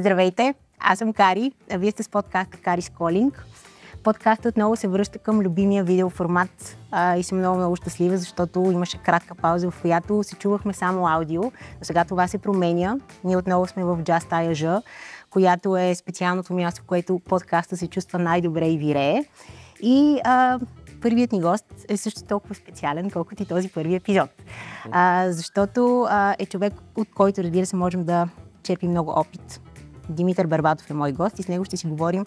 Здравейте, аз съм Кари, а вие сте с подкаста Кари Сколинг. Подкастът отново се връща към любимия видеоформат а, и съм много-много щастлива, защото имаше кратка пауза, в която се чувахме само аудио, но сега това се променя. Ние отново сме в Just IAJ, която е специалното място, в което подкаста се чувства най-добре и вирее. И а, първият ни гост е също толкова специален, колкото и този първи епизод. А, защото а, е човек, от който, разбира се, можем да черпим много опит Димитър Барбатов е мой гост и с него ще си говорим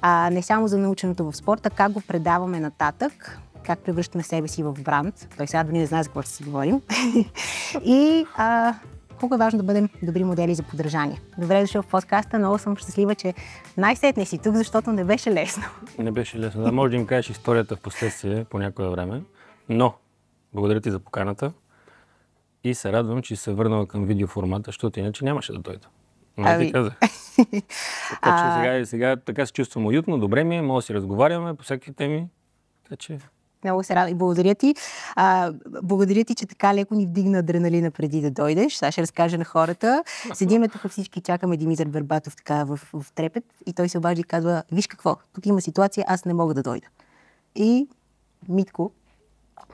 а, не само за наученото в спорта, как го предаваме нататък, как превръщаме себе си в бранд. Той сега дори не знае за какво ще си говорим. и а, колко е важно да бъдем добри модели за поддържание. Добре е дошъл в подкаста, много съм щастлива, че най-сетне си тук, защото не беше лесно. Не беше лесно. Да, може да им кажеш историята в последствие по някое време, но благодаря ти за поканата и се радвам, че се върнала към видеоформата, защото иначе нямаше да дойда. Не ами... ти казах. така че сега, сега така се чувствам уютно, добре ми е, мога да си разговаряме по всеки теми. Така че много се радвам и благодаря ти. А, благодаря ти, че така леко ни вдигна адреналина преди да дойдеш. Сега ще разкажа на хората. Седиме тук всички, чакаме Димитър Бербатов така в, в трепет и той се обажда и казва, виж какво, тук има ситуация, аз не мога да дойда. И Митко,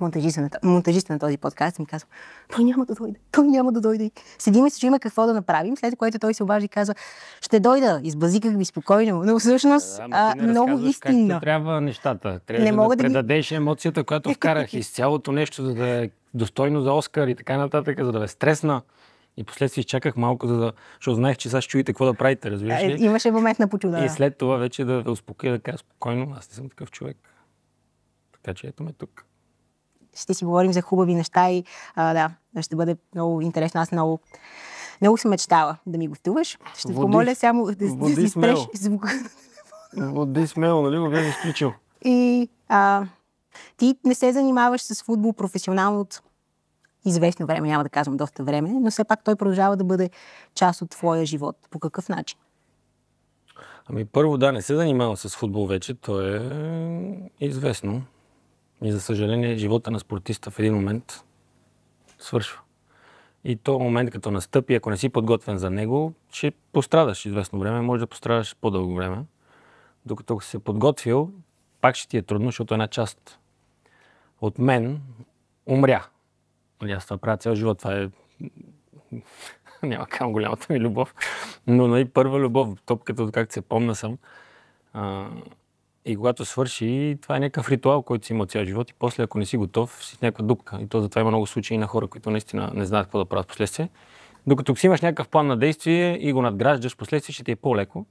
монтажиста на, монтажиста на този подкаст ми казва, той няма да дойде, той няма да дойде. Седим се, че има какво да направим, след което той се обажи и казва, ще дойда, избазиках ви спокойно. Но всъщност да, а, много истинно. Как трябва нещата. Трябва не да, мога да, да предадеш да... емоцията, която вкарах из цялото нещо, за да е достойно за Оскар и така нататък, за да е стресна. И последствие изчаках малко, за да, защото знаех, че сега ще чуете какво да правите, разбираш ли? Е, имаше момент на почуда. И след това вече да, да успокоя, да кажа спокойно, аз не съм такъв човек. Така че ето ме тук ще си говорим за хубави неща и а, да, ще бъде много интересно. Аз много много съм мечтала да ми гостуваш. Ще води, помоля само да, да си спреш звука. Води смело, нали го бях изключил? И а, ти не се занимаваш с футбол професионално от известно време, няма да казвам доста време, но все пак той продължава да бъде част от твоя живот. По какъв начин? Ами първо да, не се занимавам с футбол вече, то е известно. И за съжаление, живота на спортиста в един момент свършва. И то момент, като настъпи, ако не си подготвен за него, ще пострадаш известно време, може да пострадаш по-дълго време. Докато се подготвил, пак ще ти е трудно, защото една част от мен умря. Нали, аз това правя цял живот. Това е... Няма към голямата ми любов. Но най-първа нали, любов, топката от както се помна съм, а, и когато свърши, това е някакъв ритуал, който си има цял живот и после, ако не си готов, си с някаква дупка. И то затова има много случаи на хора, които наистина не знаят какво да правят последствие. Докато си имаш някакъв план на действие и го надграждаш последствие, ще ти е по-леко.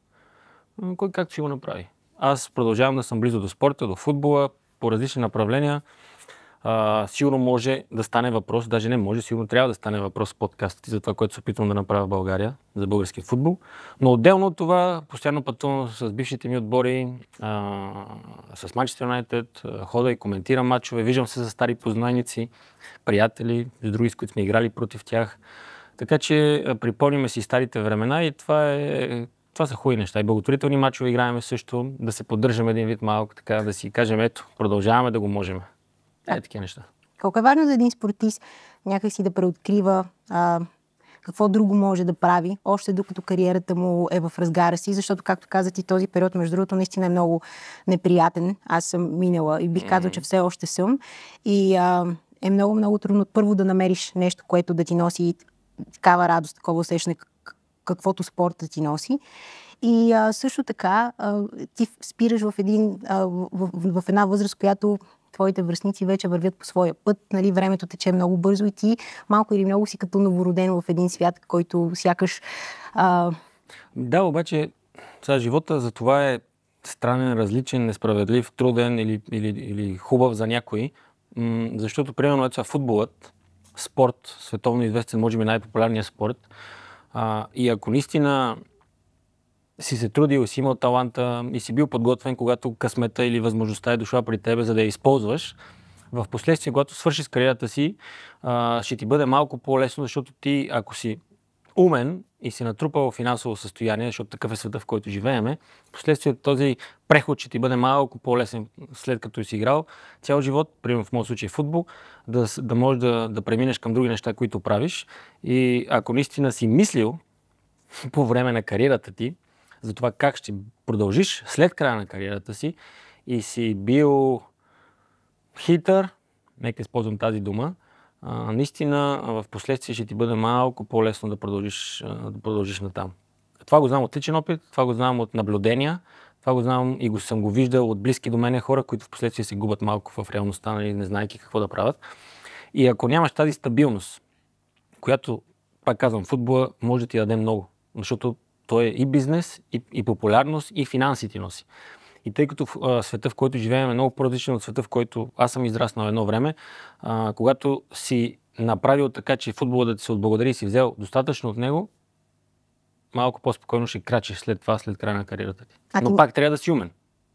Кой както си го направи. Аз продължавам да съм близо до спорта, до футбола, по различни направления а, сигурно може да стане въпрос, даже не може, сигурно трябва да стане въпрос в подкаста ти за това, което се опитвам да направя в България за български футбол. Но отделно от това, постоянно пътувам с бившите ми отбори, а, с Manchester United, хода и коментирам матчове, виждам се за стари познайници, приятели, с други, с които сме играли против тях. Така че припомняме си старите времена и това е това са хубави неща. И благотворителни мачове играеме също, да се поддържаме един вид малко, така да си кажем, ето, продължаваме да го можем. Е, такива неща. Колко е важно за един спортист някакси да преоткрива а, какво друго може да прави, още докато кариерата му е в разгара си, защото, както казах ти, този период, между другото, наистина е много неприятен. Аз съм минала и бих казал, че все още съм. И а, е много-много трудно първо да намериш нещо, което да ти носи такава радост, такова усещане, каквото спорта ти носи. И а, също така а, ти спираш в, един, а, в, в, в една възраст, която твоите връзници вече вървят по своя път, нали, времето тече много бързо и ти малко или много си като новороден в един свят, който сякаш... А... Да, обаче сега живота за това е странен, различен, несправедлив, труден или, или, или хубав за някои, м- защото примерно е футболът, спорт, световно известен, може би най-популярният спорт, а, и ако наистина си се трудил, си имал таланта и си бил подготвен, когато късмета или възможността е дошла при тебе, за да я използваш, в последствие, когато свършиш с кариерата си, ще ти бъде малко по-лесно, защото ти, ако си умен и си натрупал финансово състояние, защото такъв е света, в който живееме, последствие този преход ще ти бъде малко по-лесен след като си играл цял живот, примерно в моят случай футбол, да, да можеш да, да преминеш към други неща, които правиш. И ако наистина си мислил по време на кариерата ти, за това как ще продължиш след края на кариерата си и си бил хитър, нека използвам тази дума, а, наистина в последствие ще ти бъде малко по-лесно да продължиш, да продължиш натам. Това го знам от личен опит, това го знам от наблюдения, това го знам и го съм го виждал от близки до мене хора, които в последствие се губят малко в реалността, нали, не знаеки какво да правят. И ако нямаш тази стабилност, която, пак казвам, футбола може да ти даде много, защото той е и бизнес, и, и популярност, и финанси ти носи. И тъй като в, а, света, в който живеем, е много по-различен от света, в който аз съм израснал едно време, а, когато си направил така, че футбола да ти се отблагодари и си взел достатъчно от него, малко по-спокойно ще крачиш след това, след края на кариерата ти. А Но ти... пак трябва да си умен.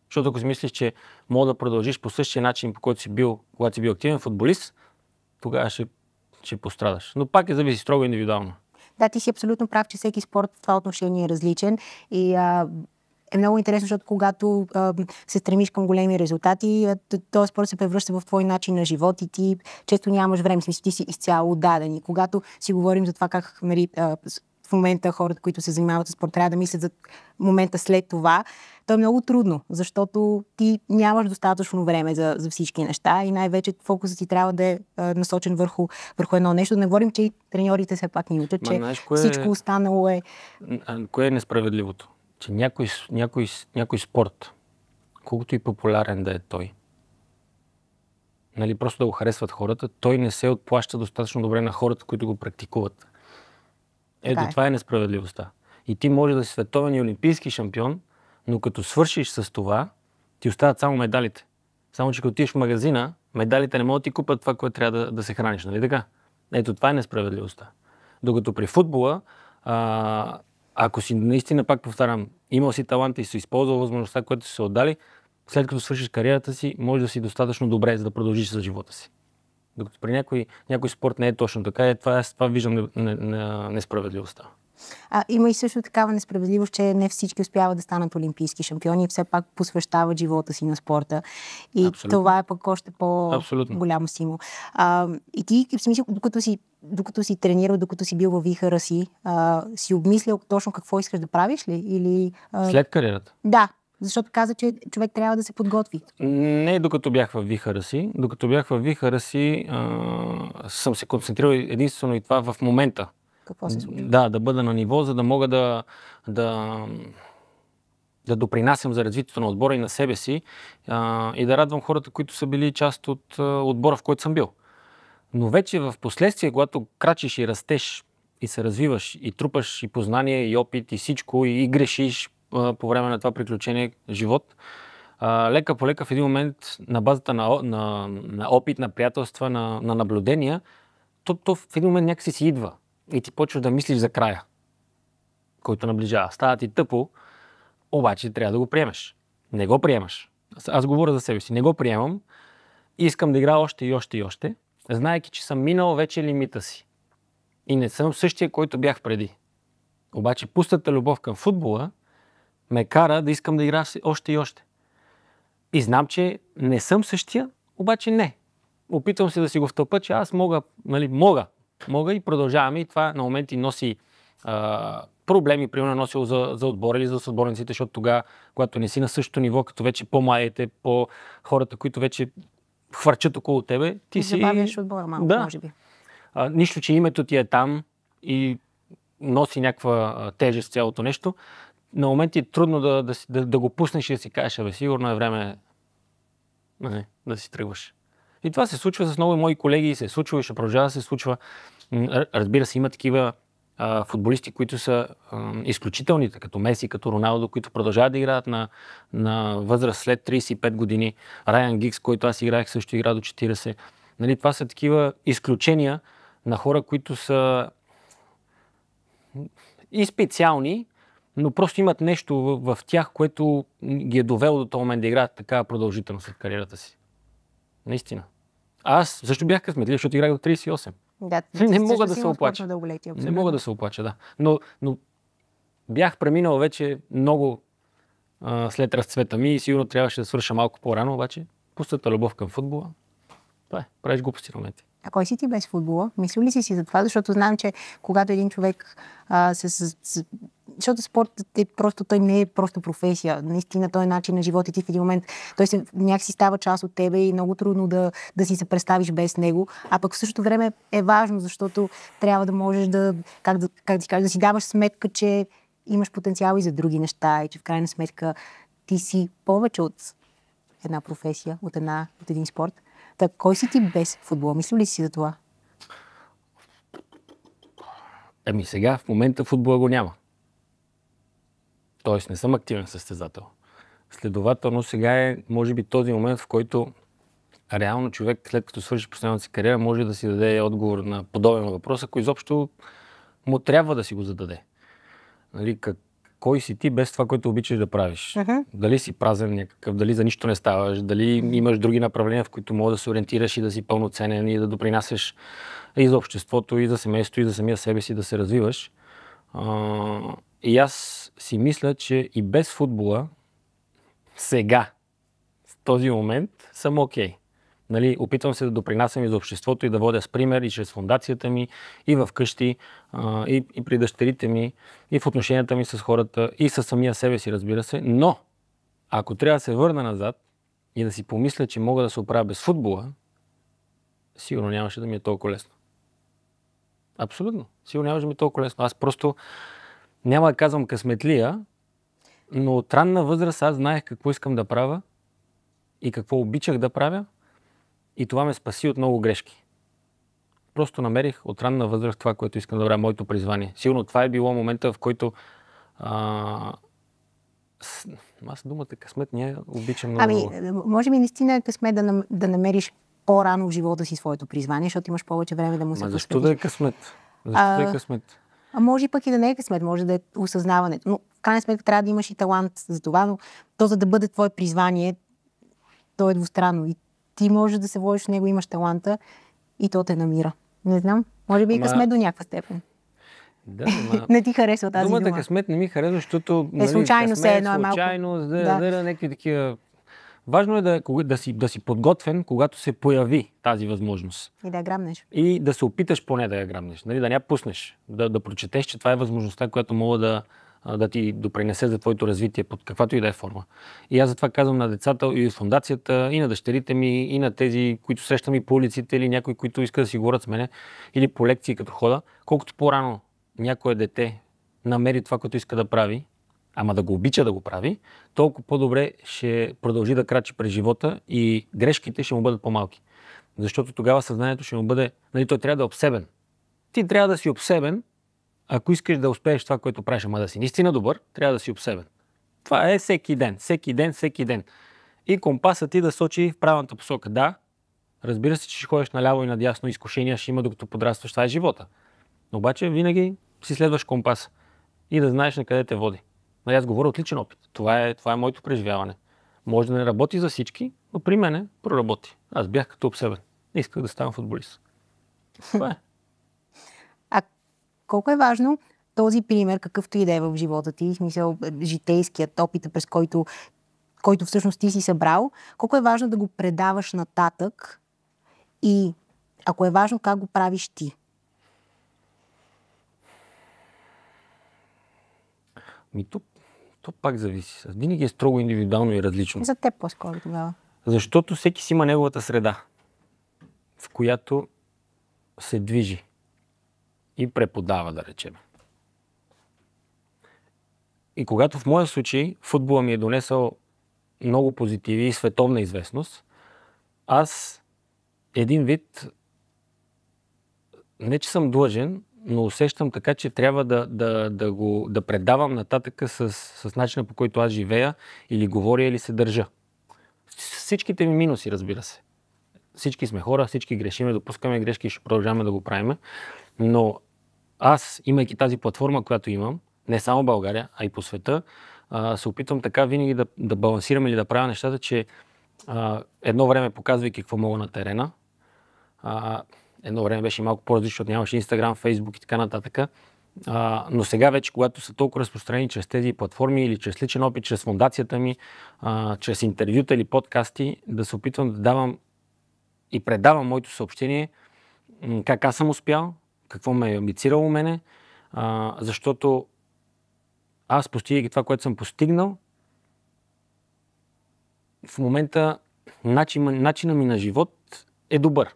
Защото ако си мислиш, че мога да продължиш по същия начин, по който си бил, когато си бил активен футболист, тогава ще, ще пострадаш. Но пак е зависи строго индивидуално да, ти си абсолютно прав, че всеки спорт в това отношение е различен и а, е много интересно, защото когато а, се стремиш към големи резултати, този спорт се превръща в твой начин на живот и ти често нямаш време, смисъл ти си изцяло отдаден. И когато си говорим за това как мери, нали, а, в момента хората, които се занимават с спорт, трябва да мислят за момента след това, то е много трудно, защото ти нямаш достатъчно време за, за всички неща и най-вече фокусът ти трябва да е насочен върху, върху едно нещо. не говорим, че и треньорите все пак ни учат, Ма, че знаеш, кое всичко е... останало е... А, кое е несправедливото? Че някой, някой, някой спорт, колкото и популярен да е той, нали, просто да го харесват хората, той не се отплаща достатъчно добре на хората, които го практикуват. Ето, е. това е несправедливостта. И ти може да си световен и олимпийски шампион, но като свършиш с това, ти остават само медалите. Само, че като отидеш в магазина, медалите не могат да ти купят това, което трябва да, да се храниш, нали така? Ето, това е несправедливостта. Докато при футбола, а, ако си наистина, пак повтарям, имал си талант и си използвал възможността, която си се отдали, след като свършиш кариерата си, може да си достатъчно добре, за да продължиш за живота си. Докато при някой, някой спорт не е точно така, е, това, аз това виждам на, несправедливостта. А, има и също такава несправедливост, че не всички успяват да станат олимпийски шампиони и все пак посвещават живота си на спорта. И Абсолютно. това е пък още по-голямо стимул. А, и ти, в смисъл, докато си, докато си тренирал, докато си бил във вихара си, а, си обмислял точно какво искаш да правиш ли? Или, а... След кариерата? Да, защото каза, че човек трябва да се подготви. Не, докато бях в вихара си. Докато бях в вихара си, а, съм се концентрирал единствено и това в момента. Какво се случва? Да, да бъда на ниво, за да мога да, да, да допринасям за развитието на отбора и на себе си а, и да радвам хората, които са били част от а, отбора, в който съм бил. Но вече в последствие, когато крачиш и растеш и се развиваш и трупаш и познание, и опит, и всичко, и, и грешиш, по време на това приключение живот. Лека по лека в един момент на базата на, на, на опит, на приятелства, на, на наблюдения, то, то в един момент някакси си идва и ти почваш да мислиш за края, който наближава. Става ти тъпо, обаче трябва да го приемеш. Не го приемаш. Аз, говоря за себе си. Не го приемам. Искам да игра още и още и още, знаеки, че съм минал вече лимита си. И не съм същия, който бях преди. Обаче пустата любов към футбола ме кара да искам да игра още и още. И знам, че не съм същия, обаче не. Опитвам се да си го втълпа, че аз мога, нали, мога, мога и продължаваме и това на моменти носи а, проблеми, примерно носил за, за отбора или за съдборниците, защото тогава, когато не си на същото ниво, като вече по-младите, по хората, които вече хвърчат около тебе, ти и си... Забавяш отбора малко, да. може би. А, нищо, че името ти е там и носи някаква тежест цялото нещо, на моменти е трудно да, да, да, да го пуснеш и да си кажеш, абе, сигурно е време не, нали, да си тръгваш. И това се случва с много мои колеги се случва и ще продължава да се случва. Разбира се, има такива а, футболисти, които са а, изключителни, като Меси, като Роналдо, които продължават да играят на, на възраст след 35 години. Райан Гикс, който аз играех, също игра до 40. Нали, това са такива изключения на хора, които са и специални, но просто имат нещо в, в тях, което ги е довело до този момент да играят така продължителност в кариерата си. Наистина. Аз също бях късметлив, защото играх до 38. Да, не мога да се оплача. улети, не мога да се оплача, да. Но, но бях преминал вече много а, след разцвета ми и сигурно трябваше да свърша малко по-рано, обаче пустата любов към футбола. Това е, правиш глупости на моменти. А кой си ти без футбола? Мислил ли си си за това? Защото знам, че когато един човек а, се с, с, защото спортът е просто, той не е просто професия. Наистина той е начин на живота ти в един момент. Той се, някакси става част от тебе и е много трудно да, да си се представиш без него. А пък в същото време е важно, защото трябва да можеш да, как да, как да, кажа, да си даваш сметка, че имаш потенциал и за други неща и че в крайна сметка ти си повече от една професия, от, една, от един спорт. Так, кой си ти без футбол? Мислил ли си за това? Ами сега, в момента футбола го няма. Т.е. не съм активен състезател. Следователно сега е, може би, този момент, в който реално човек, след като свърши последната си кариера, може да си даде отговор на подобен въпрос, ако изобщо му трябва да си го зададе. Нали, как, кой си ти без това, което обичаш да правиш? Uh-huh. Дали си празен някакъв, дали за нищо не ставаш, дали имаш други направления, в които мога да се ориентираш и да си пълноценен и да допринасяш и за обществото, и за семейството, и за самия себе си да се развиваш. А, и аз си мисля, че и без футбола, сега, в този момент, съм окей. Okay. Нали, опитвам се да допринасям и за обществото и да водя с пример и чрез фундацията ми, и в къщи, и, и при дъщерите ми, и в отношенията ми с хората, и с самия себе си, разбира се. Но, ако трябва да се върна назад и да си помисля, че мога да се оправя без футбола, сигурно нямаше да ми е толкова лесно. Абсолютно. Сигурно нямаше да ми е толкова лесно. Аз просто няма да казвам късметлия, но от ранна възраст аз знаех какво искам да правя и какво обичах да правя и това ме спаси от много грешки. Просто намерих от ранна възраст това, което искам да правя, моето призвание. Сигурно това е било момента, в който а, аз думата късмет не обичам много. Ами, може би наистина е късмет да, нам... да намериш по-рано в живота си своето призвание, защото имаш повече време да му се Ма защо да е късмет? Защо а... да е късмет? А може пък и да не е късмет, може да е осъзнаването. Но в крайна сметка трябва да имаш и талант за това, но то за да бъде твое призвание, то е двустранно. И ти можеш да се водиш в него, имаш таланта и то те намира. Не знам. Може би и късмет до някаква степен. Да, ма... не ти харесва тази думата. Думата късмет не ми харесва, защото... Е, нали, случайно се едно е малко. Случайно, да, да. да, някакви такива Важно е да, да, си, да си подготвен, когато се появи тази възможност. И да я грабнеш. И да се опиташ поне да я грабнеш, нали, да не я пуснеш, да, да прочетеш, че това е възможността, която мога да, да ти допринесе за твоето развитие под каквато и да е форма. И аз затова казвам на децата и от фундацията, и на дъщерите ми, и на тези, които срещам и по улиците, или някои, които иска да си говорят с мене, или по лекции като хода, колкото по-рано някое дете намери това, което иска да прави, ама да го обича да го прави, толкова по-добре ще продължи да крачи през живота и грешките ще му бъдат по-малки. Защото тогава съзнанието ще му бъде, нали, той трябва да е обсебен. Ти трябва да си обсебен, ако искаш да успееш това, което правиш, ама да си наистина добър, трябва да си обсебен. Това е всеки ден, всеки ден, всеки ден. И компасът ти да сочи в правилната посока. Да, разбира се, че ще ходиш наляво и надясно, изкушения ще има докато подрастваш, това е живота. Но обаче винаги си следваш компаса и да знаеш на къде те води. Нали, аз говоря от личен опит. Това е, това е моето преживяване. Може да не работи за всички, но при мене проработи. Аз бях като обсебен. Не исках да ставам футболист. Това е. А колко е важно този пример, какъвто и да е в живота ти, в смисъл е, житейският опит, през който, който всъщност ти си събрал, колко е важно да го предаваш нататък и ако е важно, как го правиш ти? Ми тук то пак зависи. Винаги е строго индивидуално и различно. За теб по-скоро тогава. Защото всеки си има неговата среда, в която се движи и преподава, да речем. И когато в моя случай футбола ми е донесъл много позитиви и световна известност, аз един вид, не че съм длъжен, но усещам така, че трябва да, да, да го да предавам нататъка с, с начина по който аз живея или говоря или се държа. Всичките ми минуси, разбира се. Всички сме хора, всички грешиме, допускаме грешки и ще продължаваме да го правим. Но аз, имайки тази платформа, която имам, не само в България, а и по света, се опитвам така винаги да, да балансирам или да правя нещата, че едно време показвайки какво мога на терена, Едно време беше малко по-различно, защото нямаше Instagram, Facebook и така нататък. А, но сега вече, когато са толкова разпространени чрез тези платформи или чрез личен опит, чрез фундацията ми, а, чрез интервюта или подкасти, да се опитвам да давам и предавам моето съобщение, как аз съм успял, какво ме е амбицирало мене, а, защото аз постигайки това, което съм постигнал, в момента начин, начина ми на живот е добър.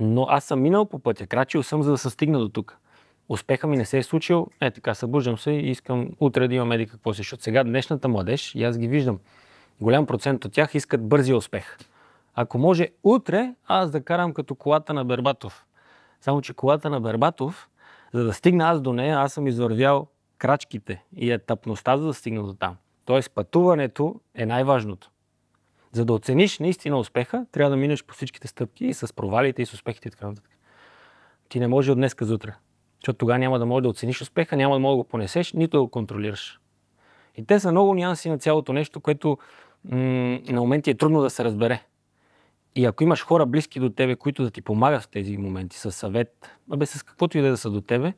Но аз съм минал по пътя, крачил съм, за да се стигна до тук. Успеха ми не се е случил, е така, събуждам се и искам утре да имам еди какво си, защото сега днешната младеж, и аз ги виждам, голям процент от тях искат бързи успех. Ако може утре, аз да карам като колата на Бербатов. Само, че колата на Бербатов, за да стигна аз до нея, аз съм извървял крачките и етапността, за да стигна до там. Тоест пътуването е най-важното. За да оцениш наистина успеха, трябва да минеш по всичките стъпки и с провалите, и с успехите и така нататък. Ти не можеш от днес за утре. Защото тогава няма да можеш да оцениш успеха, няма да можеш да го понесеш, нито да го контролираш. И те са много нюанси на цялото нещо, което м- на моменти е трудно да се разбере. И ако имаш хора близки до тебе, които да ти помагат в тези моменти, със съвет, абе с каквото и да е са до тебе,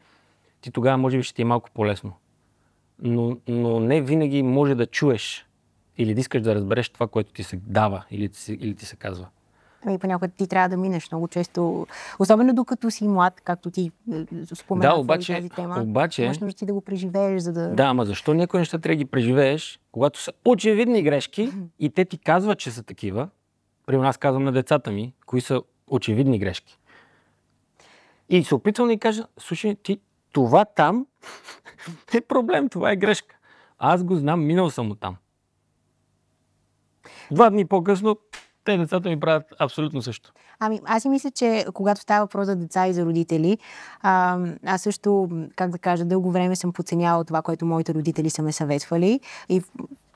ти тогава може би ще ти е малко по-лесно. Но, но не винаги може да чуеш или да искаш да разбереш това, което ти се дава или ти се, или ти се казва? Ами понякога ти трябва да минеш много често, особено докато си млад, както ти е, спомена да, обаче, тази тема. Обаче, имаш нужда ти да го преживееш, за да... Да, ама защо някои неща трябва да ги преживееш, когато са очевидни грешки и те ти казват, че са такива? При нас казвам на децата ми, кои са очевидни грешки. И се опитвам да ни кажа, слушай, ти това там е проблем, това е грешка. Аз го знам, минал съм от там. Два дни по-късно те децата ми правят абсолютно също. Ами, аз си мисля, че когато става въпрос за деца и за родители, а, аз също, как да кажа, дълго време съм подценявала това, което моите родители са ме съветвали и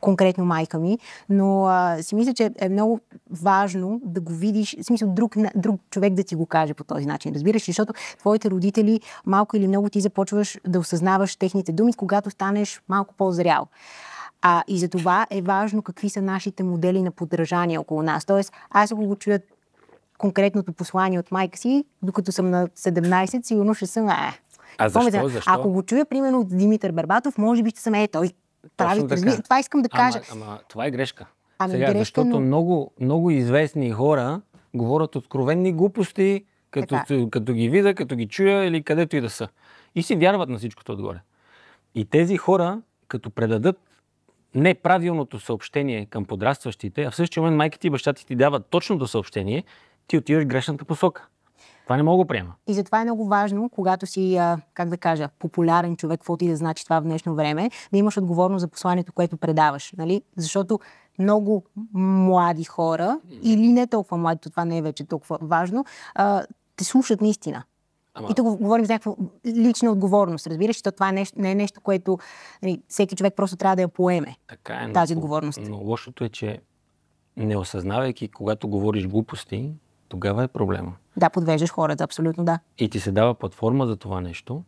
конкретно майка ми, но а, си мисля, че е много важно да го видиш, в смисъл друг, друг човек да ти го каже по този начин, разбираш защото твоите родители малко или много ти започваш да осъзнаваш техните думи, когато станеш малко по-зрял. А, и за това е важно какви са нашите модели на подражание около нас. Тоест, аз го чуя конкретното послание от майка си, докато съм на 17, сигурно ще съм... А, а защо, защо? Ако го чуя, примерно, от Димитър Барбатов, може би ще съм е той. Прави, да това искам да кажа. Ама, ама това е грешка. Ами Сега, грешка, защото но... много, много известни хора говорят откровенни глупости, като, като, като ги видя, като ги чуя или където и да са. И си вярват на всичкото отгоре. И тези хора, като предадат неправилното съобщение към подрастващите, а в същия момент майките и бащата ти дават точното съобщение, ти отиваш в грешната посока. Това не мога да приема. И затова е много важно, когато си, как да кажа, популярен човек, какво ти да значи това в днешно време, да имаш отговорност за посланието, което предаваш. Нали? Защото много млади хора, или не толкова млади, това не е вече толкова важно, те слушат наистина. Ама... И тук говорим за някаква лична отговорност, разбираш, защото това е нещо, не е нещо, което нали, всеки човек просто трябва да я поеме. Така е, тази но, отговорност. Но лошото е, че не осъзнавайки, когато говориш глупости, тогава е проблема. Да, подвеждаш хората, абсолютно да. И ти се дава платформа за това нещо,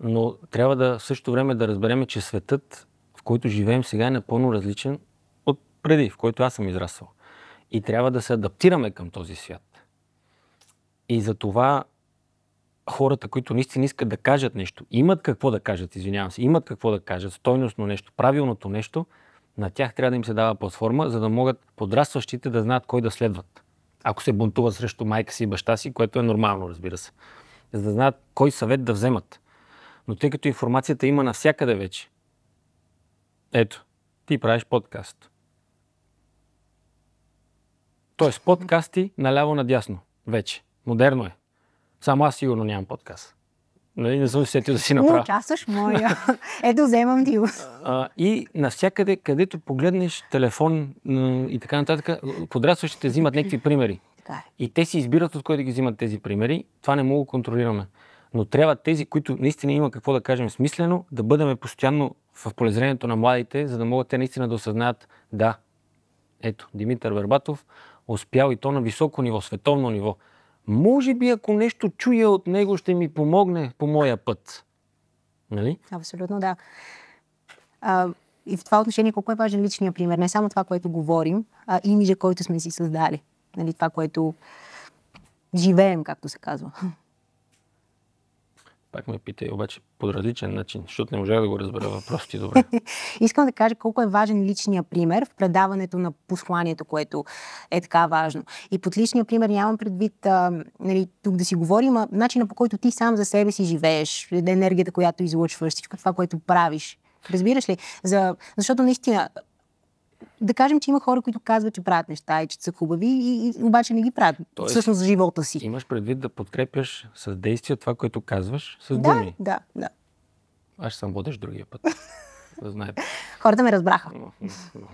но трябва да в същото време да разбереме, че светът, в който живеем сега е напълно различен от преди, в който аз съм израсъл. И трябва да се адаптираме към този свят. И за това хората, които наистина искат да кажат нещо, имат какво да кажат, извинявам се, имат какво да кажат, стойностно нещо, правилното нещо, на тях трябва да им се дава платформа, за да могат подрастващите да знаят кой да следват. Ако се бунтуват срещу майка си и баща си, което е нормално, разбира се. За да знаят кой съвет да вземат. Но тъй като информацията има навсякъде вече. Ето, ти правиш подкаст. Тоест, подкасти наляво-надясно. Вече. Модерно е. Само аз сигурно нямам подкаст. Нали, не съм сетил да си направя. Участваш моя. Ето, вземам ти И навсякъде, където погледнеш телефон и така нататък, подрастващите взимат някакви примери. Е. И те си избират от кой да ги взимат тези примери. Това не мога да контролираме. Но трябва тези, които наистина има какво да кажем смислено, да бъдем постоянно в полезрението на младите, за да могат те наистина да осъзнаят, да, ето, Димитър Вербатов успял и то на високо ниво, световно ниво, може би ако нещо чуя от него, ще ми помогне по моя път. Нали? Абсолютно, да. А, и в това отношение колко е важен личния пример. Не само това, което говорим, а имиджа, който сме си създали. Нали, това, което живеем, както се казва. Пак ме питай, обаче по различен начин, защото не можах да го разбера въпрос ти добре. Искам да кажа колко е важен личния пример в предаването на посланието, което е така важно. И под личния пример нямам предвид а, нали, тук да си говорим, а начина по който ти сам за себе си живееш, енергията, която излъчваш, всичко това, което правиш. Разбираш ли? За... Защото наистина да кажем, че има хора, които казват, че правят неща и че са хубави, и, и обаче не ги правят. Тоест, всъщност за живота си. Имаш предвид да подкрепяш с действия това, което казваш, с да, думи. Да, да. Аз съм водеш другия път. да знаете. Хората ме разбраха.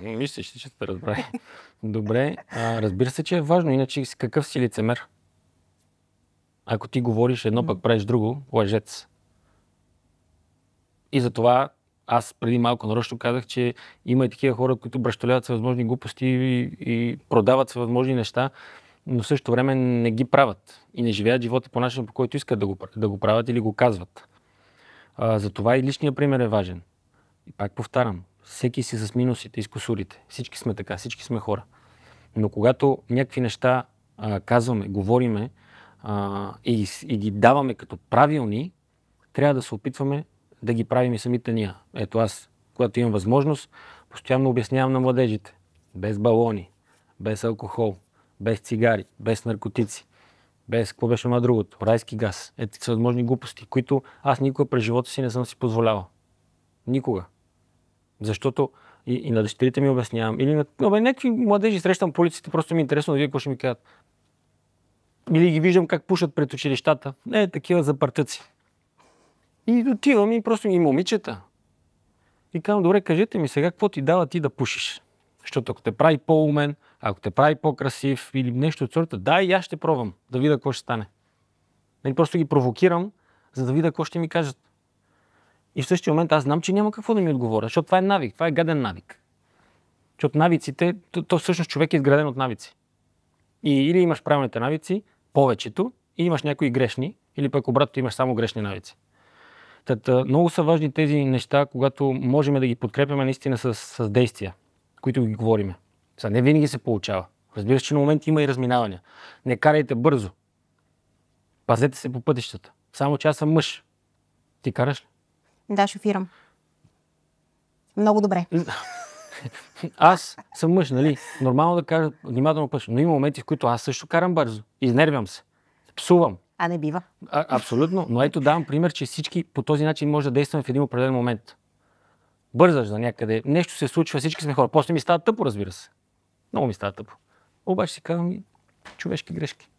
Мисля, че ще те разбрах. Добре. А, разбира се, че е важно, иначе какъв си лицемер? Ако ти говориш едно, пък правиш друго, лъжец. И затова аз преди малко нарочно казах, че има и такива хора, които бръщоляват възможни глупости и, и продават възможни неща, но в същото време не ги правят и не живеят живота по начин, по който искат да го, да го правят или го казват. А, затова и личният пример е важен. И пак повтарям, всеки си с минусите и с косурите. Всички сме така, всички сме хора. Но когато някакви неща а, казваме, говориме а, и, и ги даваме като правилни, трябва да се опитваме да ги правим и самите ние. Ето аз, когато имам възможност, постоянно обяснявам на младежите. Без балони, без алкохол, без цигари, без наркотици, без какво беше на другото, райски газ. Ето са възможни глупости, които аз никога през живота си не съм си позволявал. Никога. Защото и, и на дъщерите ми обяснявам. Или на но, бе, някакви младежи срещам по улиците, просто ми е интересно да видя какво ще ми кажат. Или ги виждам как пушат пред училищата. Е, такива за партъци. И отивам и просто и момичета. И казвам, добре, кажете ми сега какво ти дава ти да пушиш. Защото ако те прави по-умен, ако те прави по-красив или нещо от сорта, да, и аз ще пробвам, да видя какво ще стане. И нали, просто ги провокирам, за да видя какво ще ми кажат. И в същия момент аз знам, че няма какво да ми отговоря, защото това е навик, това е гаден навик. Защото навиците, то, то всъщност човек е изграден от навици. И или имаш правилните навици, повечето, и имаш някои грешни, или пък обратно имаш само грешни навици. Тата, много са важни тези неща, когато можем да ги подкрепяме наистина с, с действия, които ги говориме. Са не винаги се получава. Разбира се, че на момент има и разминавания. Не карайте бързо. Пазете се по пътищата. Само че аз съм мъж. Ти караш ли? Да, шофирам. Много добре. Аз съм мъж, нали? Нормално да кажа внимателно пъш. Но има моменти, в които аз също карам бързо. Изнервям се. Псувам. А не бива. А, абсолютно. Но ето давам пример, че всички по този начин може да действаме в един определен момент. Бързаш за някъде, нещо се случва, всички сме хора. После ми става тъпо, разбира се. Много ми става тъпо. Обаче си казвам и човешки грешки.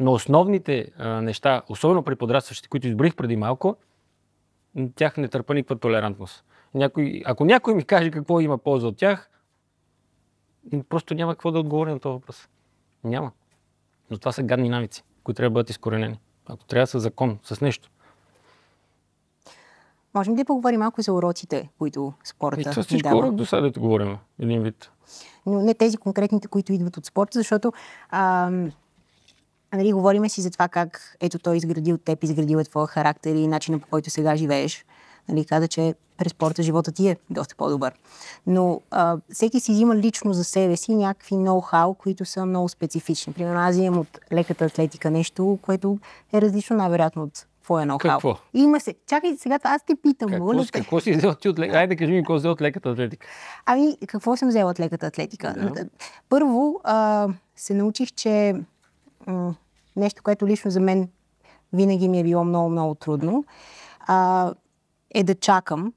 Но основните а, неща, особено при подрастващите, които изборих преди малко, тях не търпа никаква толерантност. Някой, ако някой ми каже какво има полза от тях, просто няма какво да отговоря на този въпрос. Няма. Но това са гадни навици които трябва да бъдат изкоренени. Ако трябва с закон, с нещо. Можем ли да поговорим малко за уроците, които спорта и това всичко дава? урок до сега да говорим, един вид. Но не тези конкретните, които идват от спорта, защото ам, нали, говориме си за това как ето той изградил теб, изградил твоя характер и начина по който сега живееш нали, каза, че през спорта живота ти е доста по-добър. Но а, всеки си взима лично за себе си някакви ноу-хау, които са много специфични. Примерно аз имам от леката атлетика нещо, което е различно най-вероятно от твоя ноу-хау. Какво? Има се. Чакай, сега аз те питам. Какво, ли? какво си взел ти от леката? Айде, кажи ми, какво взел от леката атлетика. Ами, какво съм взел от леката атлетика? Да. Първо, а, се научих, че нещо, което лично за мен винаги ми е било много, много трудно. А, е да чакам.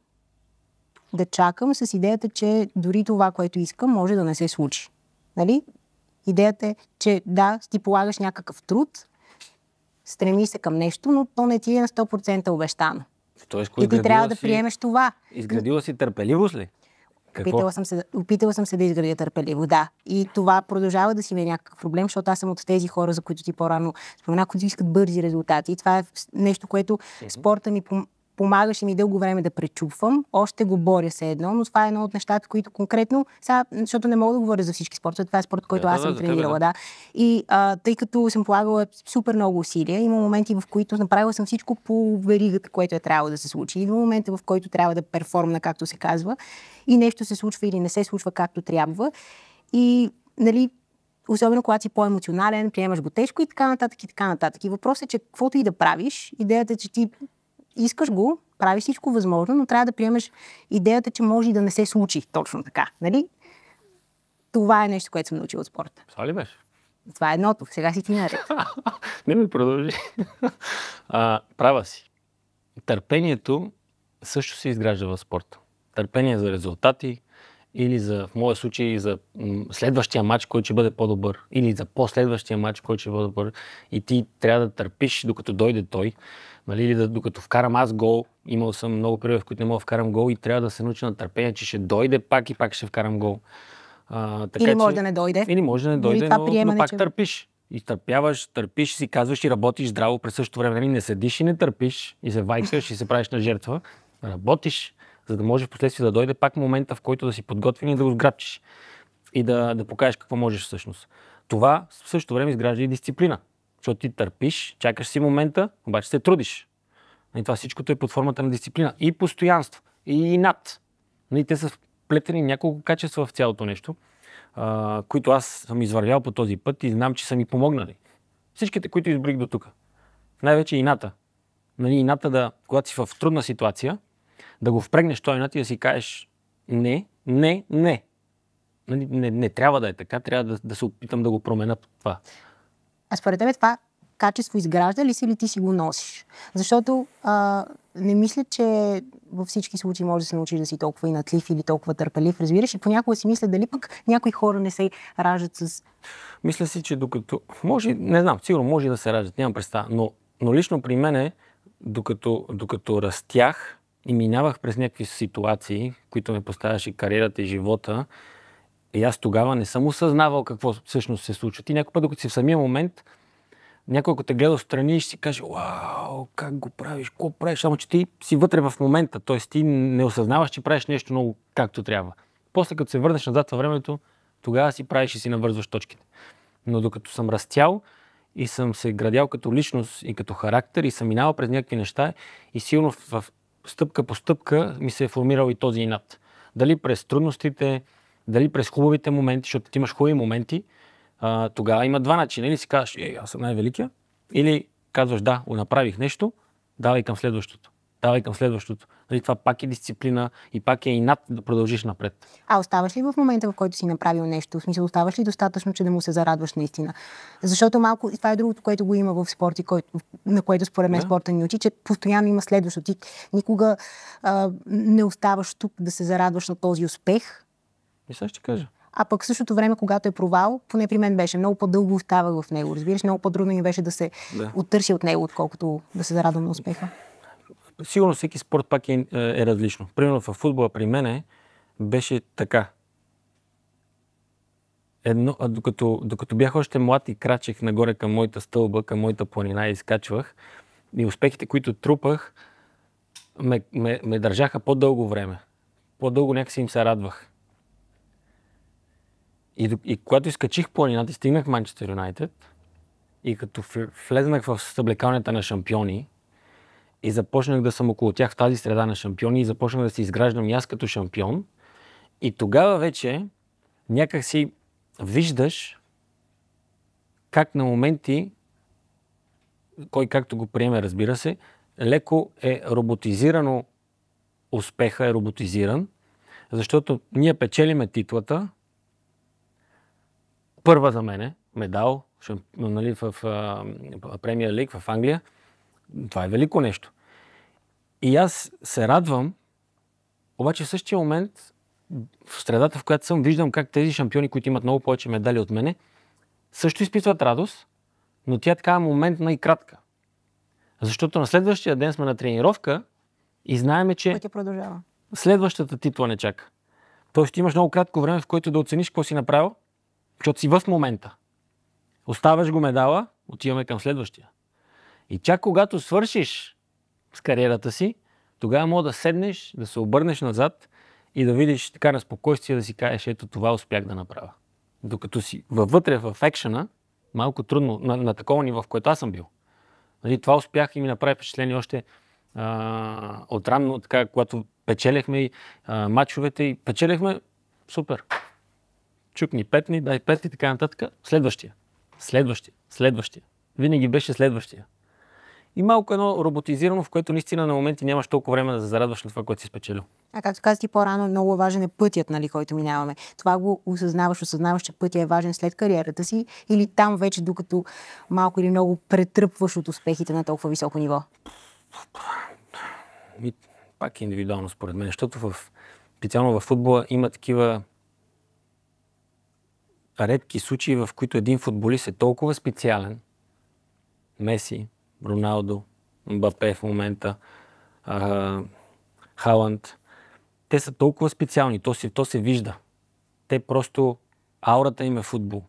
Да чакам с идеята, че дори това, което искам, може да не се случи. Нали? Идеята е, че да, ти полагаш някакъв труд, стреми се към нещо, но то не ти е на 100% обещано. Тоест, и ти трябва да приемеш това. Изградила си търпеливост ли? Опитала, съм се, опитала съм се да изградя търпеливо, да. И това продължава да си ми е някакъв проблем, защото аз съм от тези хора, за които ти по-рано спомена, които искат бързи резултати. И това е нещо, което спорта ми помагаше ми дълго време да пречупвам. Още го боря се едно, но това е едно от нещата, които конкретно, сега, защото не мога да говоря за всички спортове, това е спорт, който аз съм да, тренирала, да. И а, тъй като съм полагала супер много усилия, има моменти, в които направила съм всичко по веригата, което е трябвало да се случи. Идва момента, в който трябва да перформна, както се казва, и нещо се случва или не се случва както трябва. И, нали, особено когато си по-емоционален, приемаш го тежко и така нататък и така нататък. И въпросът е, че каквото и да правиш, идеята е, че ти искаш го, прави всичко възможно, но трябва да приемеш идеята, че може и да не се случи точно така. Нали? Това е нещо, което съм научил от спорта. Това ли беше? Това е едното. Сега си ти наред. не ми продължи. а, права си. Търпението също се изгражда в спорта. Търпение за резултати или за, в моя случай, за следващия матч, който ще бъде по-добър. Или за последващия матч, който ще бъде по-добър. И ти трябва да търпиш, докато дойде той. Нали, или да, докато вкарам аз гол, имал съм много периоди, в които не мога да вкарам гол и трябва да се науча на търпение, че ще дойде пак и пак ще вкарам гол. А, така, или може че, да не дойде. Или може да не дойде, но, приемане, но пак че... търпиш. И търпяваш, търпиш, си казваш и работиш здраво през същото време. Нали, не седиш и не търпиш, и се вайкаш и се правиш на жертва. Работиш, за да може в последствие да дойде пак момента, в който да си подготвен и да го сграбчиш. И да, да покажеш какво можеш всъщност. Това в същото време изгражда и дисциплина. Защото ти търпиш, чакаш си момента, обаче се трудиш. И това всичкото е под формата на дисциплина. И постоянство, и над. И те са вплетени няколко качества в цялото нещо, които аз съм извървял по този път и знам, че са ми помогнали. Всичките, които изборих до тук. Най-вече ината. Нали, ината да, когато си в трудна ситуация, да го впрегнеш той инат и да си кажеш не, не, не. Нали, не, не трябва да е така, трябва да, да се опитам да го променя това. А според тебе това качество изгражда ли си или ти си го носиш? Защото а, не мисля, че във всички случаи може да се научиш да си толкова инатлив или толкова търпелив, разбираш. И понякога си мисля дали пък някои хора не се раждат с... Мисля си, че докато... Може, не знам, сигурно може да се раждат, нямам представа, но, но лично при мен, докато, докато растях и минавах през някакви ситуации, които ме поставяше кариерата и живота, и аз тогава не съм осъзнавал какво всъщност се случва. Ти някой път, докато си в самия момент, някой ако те гледа отстрани, ще си каже, вау, как го правиш, какво правиш, само че ти си вътре в момента, т.е. ти не осъзнаваш, че правиш нещо много както трябва. После като се върнеш назад във времето, тогава си правиш и си навързваш точките. Но докато съм растял и съм се градял като личност и като характер и съм минавал през някакви неща и силно в стъпка по стъпка ми се е формирал и този инат. Дали през трудностите, дали през хубавите моменти, защото ти имаш хубави моменти, а, тогава има два начина. Или си казваш, ей, аз съм най-великия, или казваш, да, направих нещо, давай към следващото. Давай към следващото. Дали това пак е дисциплина и пак е и над да продължиш напред. А оставаш ли в момента, в който си направил нещо? В смисъл, оставаш ли достатъчно, че да му се зарадваш наистина? Защото малко, това е другото, което го има в спорти, на което според мен да. спорта ни учи, че постоянно има следващо. Ти никога а, не оставаш тук да се зарадваш на този успех, и сега ще кажа. А пък в същото време, когато е провал, поне при мен беше много по-дълго оставах в него. Разбираш, много по-трудно ми беше да се да. оттърся от него, отколкото да се зарадвам на успеха. Сигурно всеки спорт пак е, е, е различно. Примерно в футбола при мене беше така. Едно, а докато, докато бях още млад и крачех нагоре към моята стълба, към моята планина и изкачвах, и успехите, които трупах, ме, ме, ме държаха по-дълго време. По-дълго някакси им се радвах. И, и когато изкачих планината и стигнах Манчестър Юнайтед, и като влезнах в съблекалнята на шампиони, и започнах да съм около тях в тази среда на шампиони и започнах да се изграждам и аз като шампион. И тогава вече някак си виждаш как на моменти, кой както го приеме, разбира се, леко е роботизирано успеха, е роботизиран, защото ние печелиме титлата, първа за мене медал нали, в премия лиг в Англия. Това е велико нещо. И аз се радвам, обаче в същия момент, в средата, в която съм, виждам как тези шампиони, които имат много повече медали от мене, също изпитват радост, но тя е така моментна и кратка. Защото на следващия ден сме на тренировка и знаеме, че следващата титла не чака. Тоест имаш много кратко време, в което да оцениш какво си направил, защото си в момента. оставаш го медала, отиваме към следващия. И чак когато свършиш с кариерата си, тогава мога да седнеш, да се обърнеш назад и да видиш така на спокойствие да си кажеш, ето това успях да направя. Докато си вътре в екшена, малко трудно, на, на такова ниво, в което аз съм бил. Нали, това успях и ми направи впечатление още а, от така, когато печелехме и, а, матчовете и печелехме супер чукни петни, дай пет и така нататък. Следващия, следващия, следващия. Винаги беше следващия. И малко едно роботизирано, в което наистина на моменти нямаш толкова време да се зарадваш на това, което си спечелил. А както каза ти по-рано, много е важен е пътят, нали, който минаваме. Това го осъзнаваш, осъзнаваш, че пътя е важен след кариерата си или там вече, докато малко или много претръпваш от успехите на толкова високо ниво? И, пак е индивидуално, според мен, защото в, специално в футбола има такива редки случаи, в които един футболист е толкова специален, Меси, Роналдо, Мбапе в момента, а, Халанд, те са толкова специални, то се, то се вижда. Те просто, аурата им е футбол.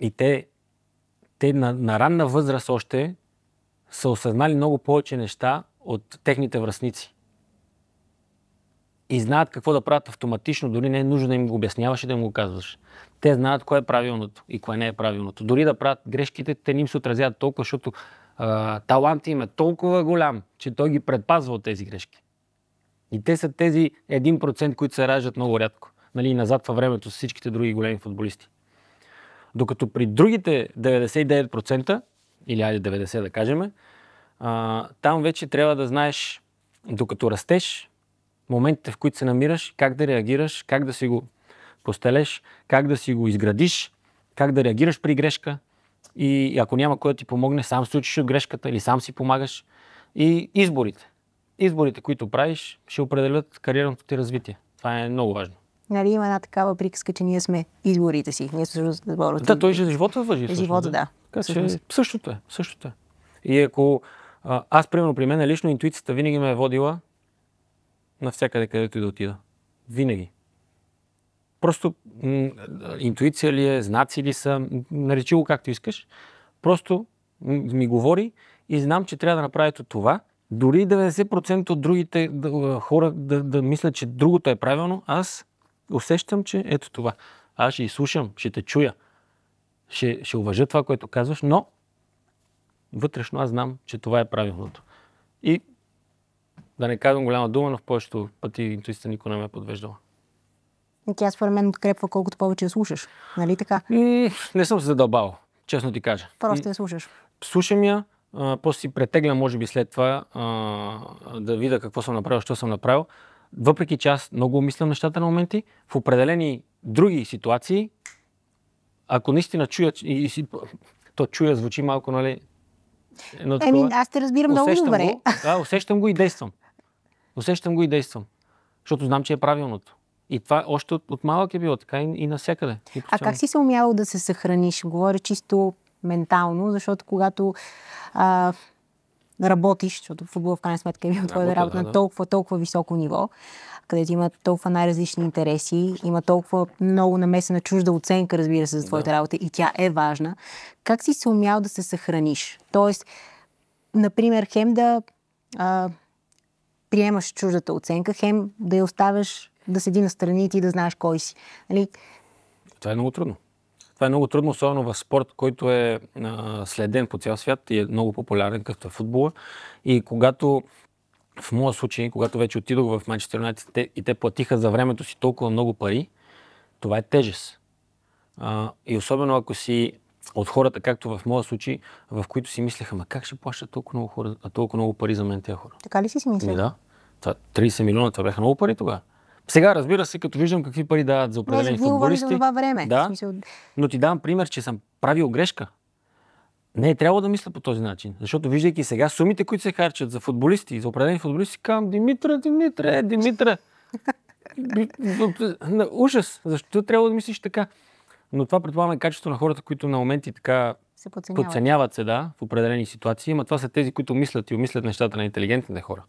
И те, те на, на ранна възраст още са осъзнали много повече неща от техните връзници и знаят какво да правят автоматично, дори не е нужно да им го обясняваш и да им го казваш. Те знаят кое е правилното и кое не е правилното. Дори да правят грешките, те не им се отразяват толкова, защото а, талант им е толкова голям, че той ги предпазва от тези грешки. И те са тези 1%, които се раждат много рядко. Нали, назад във времето с всичките други големи футболисти. Докато при другите 99%, или айде 90% да кажем, а, там вече трябва да знаеш, докато растеш, моментите, в които се намираш, как да реагираш, как да си го постелеш, как да си го изградиш, как да реагираш при грешка и ако няма кой да ти помогне, сам се учиш от грешката или сам си помагаш. И изборите. Изборите, които правиш, ще определят кариерното ти развитие. Това е много важно. Нали има една такава приказка, че ние сме изборите си. Ние сме Да, той же живота въжи. живота, да. че, същото е. Същото е. И ако аз, примерно, при мен лично интуицията винаги ме е водила навсякъде, където и да отида. Винаги. Просто м- интуиция ли е, знаци ли са, наречи го както искаш. Просто ми говори и знам, че трябва да направя това. Дори 90% от другите хора да, да мислят, че другото е правилно, аз усещам, че ето това. Аз ще изслушам, ще те чуя, ще, ще уважа това, което казваш, но вътрешно аз знам, че това е правилното. И да не казвам голяма дума, но в повечето пъти интуицията никога не ме е подвеждала. Тя според мен открепва колкото повече я слушаш. Нали така? И не съм се задълбал, честно ти кажа. Просто я слушаш. Слушам я, а, после си претеглям, може би след това, а, да видя какво съм направил, що съм направил. Въпреки че аз много мисля нещата на моменти, в определени други ситуации, ако наистина чуя, и, и, то чуя звучи малко, нали, Едно Еми, аз те разбирам усещам много добре. Го, да, усещам го и действам. Усещам го и действам. Защото знам, че е правилното. И това още от, от малък е било така и, и навсякъде. И а как си се умявал да се съхраниш? Говоря чисто ментално, защото когато а, работиш, защото футбол в крайна сметка е бил твоя да работа да, на толкова, толкова високо ниво, където има толкова най-различни интереси, има толкова много намесена чужда оценка, разбира се, за твоята да. работа и тя е важна. Как си се умял да се съхраниш? Тоест, например, хем да а, приемаш чуждата оценка, хем да я оставяш да седи на страни и ти да знаеш кой си. Нали? Това е много трудно. Това е много трудно, особено в спорт, който е а, следен по цял свят и е много популярен, като е футбола. И когато в моя случай, когато вече отидох в Манчестър Юнайтед и те платиха за времето си толкова много пари, това е тежест. А, и особено ако си от хората, както в моя случай, в които си мислеха, ма как ще плащат толкова много, хора, а толкова много пари за мен тези хора? Така ли си си мислил? Да. Това, 30 милиона, това бяха много пари тогава. Сега, разбира се, като виждам какви пари дават за определени Може, футболисти. за това време. Да, смисъл... но ти давам пример, че съм правил грешка. Не е трябва да мисля по този начин. Защото виждайки сега сумите, които се харчат за футболисти, за определени футболисти, казвам Димитра, Димитра, е, Димитра. Ужас, защо трябва да мислиш така? Но това предполагаме качество на хората, които на моменти така се подценяват. подценяват се, да, в определени ситуации. Ама това са тези, които мислят и умислят нещата на интелигентните хора.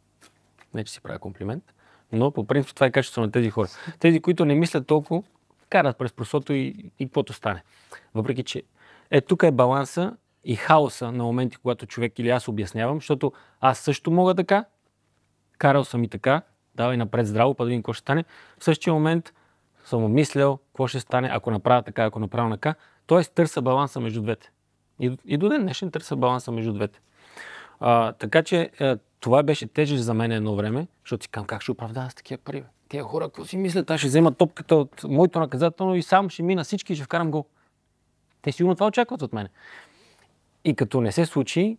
Не, че си правя комплимент, но по принцип това е качество на тези хора. Тези, които не мислят толкова, карат през просото и, и каквото стане. Въпреки, че е, тук е баланса и хаоса на моменти, когато човек или аз обяснявам, защото аз също мога така, карал съм и така, давай напред здраво, па да видим какво ще стане. В същия момент съм обмислял какво ще стане, ако направя така, ако направя така. Тоест търса баланса между двете. И, и до ден днешен търса баланса между двете. А, така че а, е, това беше тежест за мен едно време, защото си казвам как ще оправдава с такива пари. Те хора, ако си мислят, аз ще взема топката от моето наказателно и сам ще мина всички и ще вкарам гол. Те сигурно това очакват от мен. И като не се случи,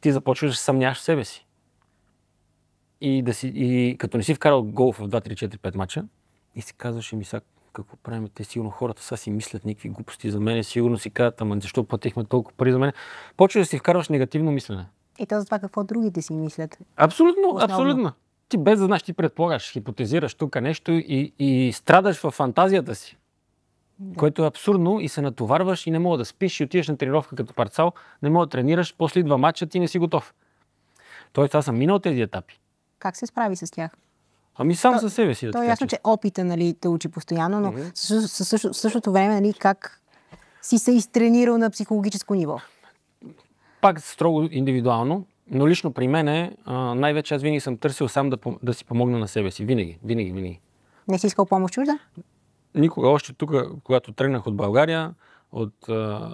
ти започваш да съмняш в себе си. И, да си, и като не си вкарал гол в 2, 3, 4, 5 мача, и си казваше ми сега какво правим? Те сигурно хората са си мислят някакви глупости за мен, сигурно си казват, ама защо платихме толкова пари за мен? Почва да си вкарваш негативно мислене. И то за това какво другите си мислят. Абсолютно, Основно. абсолютно. Ти без да знаеш, ти предполагаш, хипотезираш тук нещо и, и страдаш в фантазията си. Да. Което е абсурдно и се натоварваш и не мога да спиш и отиваш на тренировка като парцал, не мога да тренираш, после идва матча, и не си готов. Тоест аз съм минал тези етапи. Как се справи с тях? Ами сам със себе си. Да то е ясно, че опита нали, те учи постоянно, но mm-hmm. в също, същото време нали, как си се изтренирал на психологическо ниво? Пак строго индивидуално, но лично при мен е, най-вече аз винаги съм търсил сам да, да си помогна на себе си. Винаги, винаги, винаги. Не си искал помощ чужда? Никога. Още тук, когато тръгнах от България, от а,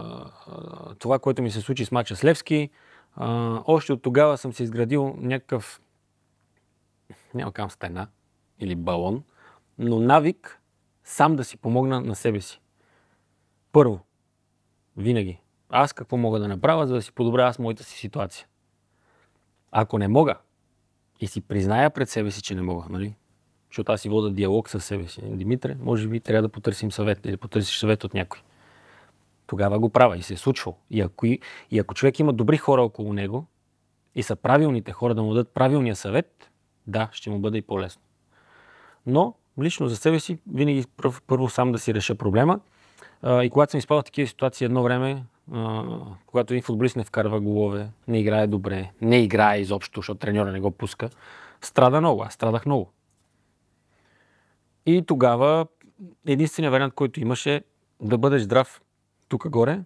това, което ми се случи с мача Слевски, а, още от тогава съм си изградил някакъв притеснял към стена или балон, но навик сам да си помогна на себе си. Първо, винаги. Аз какво мога да направя, за да си подобря аз моята си ситуация? Ако не мога и си призная пред себе си, че не мога, нали? Защото аз си вода диалог със себе си. Димитре, може би трябва да потърсим съвет или да потърсиш съвет от някой. Тогава го правя и се е случва. И ако, и, и ако човек има добри хора около него и са правилните хора да му дадат правилния съвет, да, ще му бъде и по-лесно. Но лично за себе си винаги пръв, първо сам да си реша проблема. А, и когато съм изпадал такива ситуации едно време, а, когато един футболист не вкарва голове, не играе добре, не играе изобщо, защото треньора не го пуска, страда много. Аз страдах много. И тогава единственият вариант, който имаше да бъдеш здрав тук горе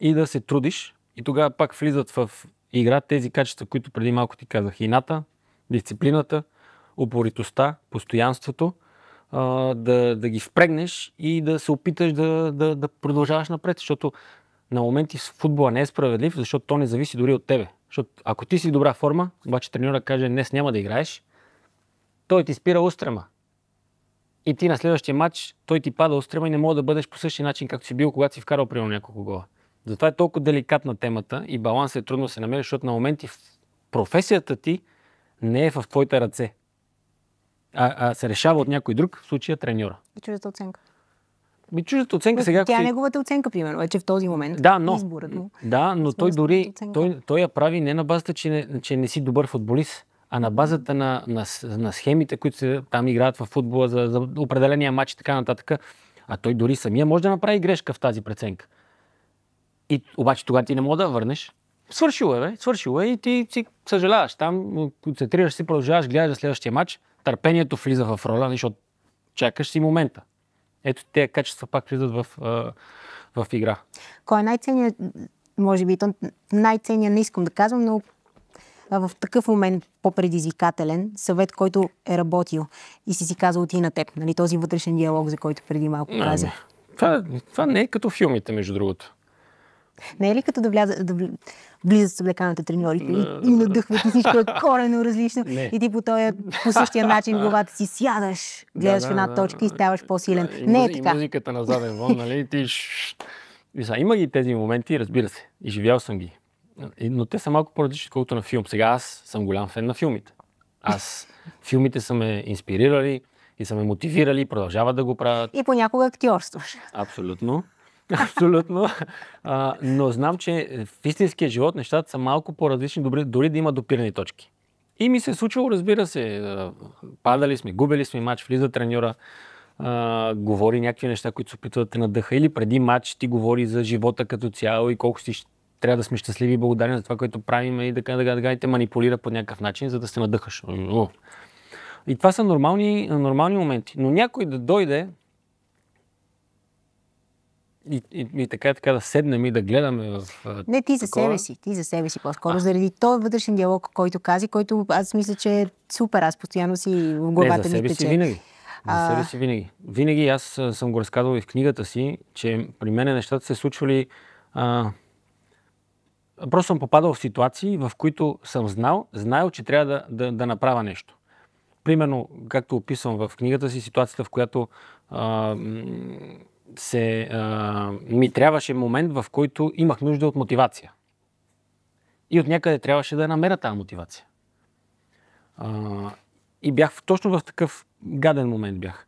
и да се трудиш. И тогава пак влизат в игра тези качества, които преди малко ти казах. Ината, дисциплината, упоритостта, постоянството, да, да ги впрегнеш и да се опиташ да, да, да продължаваш напред, защото на моменти футбола не е справедлив, защото то не зависи дори от тебе. Защото ако ти си в добра форма, обаче треньора каже днес няма да играеш, той ти спира устрема. И ти на следващия матч, той ти пада устрема и не може да бъдеш по същия начин, както си бил, когато си вкарал примерно няколко гола. Затова е толкова деликатна темата и балансът е трудно да се намери, защото на моменти професията ти не е в твоите ръце, а, а се решава от някой друг, в случая треньора. И чуждата оценка. Ми чуждата оценка сега... Тя е си... неговата оценка, примерно, вече в този момент да, но, изборът му. Да, но той дори е той, той, я прави не на базата, че не, че не си добър футболист, а на базата на, на, на схемите, които се, там играят в футбола за, за определения матч и така нататък. А той дори самия може да направи грешка в тази преценка. И обаче тогава ти не мога да върнеш свършило е, бе. свършило е и ти си съжаляваш. Там концентрираш си, продължаваш, гледаш за следващия матч. Търпението влиза в роля, защото чакаш си момента. Ето те качества пак влизат в, в игра. Кой е най-ценният, може би, най-ценният не искам да казвам, но в такъв момент по-предизвикателен съвет, който е работил и си си казал ти на теб, нали, този вътрешен диалог, за който преди малко ами, казах. Това, това не е като филмите, между другото. Не е ли като да, вляза, да, влизат с облеканата треньорите и, и надъхват и всичко е корено различно. Не. И ти по, този, по същия начин главата си сядаш, гледаш да, в една да, точка да, и ставаш по-силен. Да, не е така. И музиката на заден вон, нали? Ти... И са, има ги тези моменти, разбира се. И живял съм ги. Но те са малко по-различни, колкото на филм. Сега аз съм голям фен на филмите. Аз филмите са ме инспирирали и са ме мотивирали, продължават да го правят. И понякога актьорстваш. Абсолютно. Абсолютно. А, но знам, че в истинския живот нещата са малко по-различни, дори, дори да има допирани точки. И ми се е случило, разбира се, падали сме, губили сме матч, влиза треньора, а, говори някакви неща, които се опитват да те надъха. Или преди матч ти говори за живота като цяло и колко си трябва да сме щастливи и благодарни за това, което правим и така, така, така, и те манипулира по някакъв начин, за да се надъхаш. И това са нормални, нормални моменти. Но някой да дойде и, и, и така така да седнем и да гледаме в. Не, ти за такова. себе си. Ти за себе си по-скоро. А. Заради този вътрешен диалог, който кази, който аз мисля, че е супер. Аз постоянно си в главата не, за себе ми тече. Си винаги. За себе си винаги. Винаги аз съм го разказвал и в книгата си, че при мен нещата се случвали. А, просто съм попадал в ситуации, в които съм знал, знаел, че трябва да, да, да направя нещо. Примерно, както описвам в книгата си, ситуацията, в която а, се, а, ми трябваше момент, в който имах нужда от мотивация. И от някъде трябваше да я намеря тази мотивация. А, и бях точно в такъв гаден момент бях.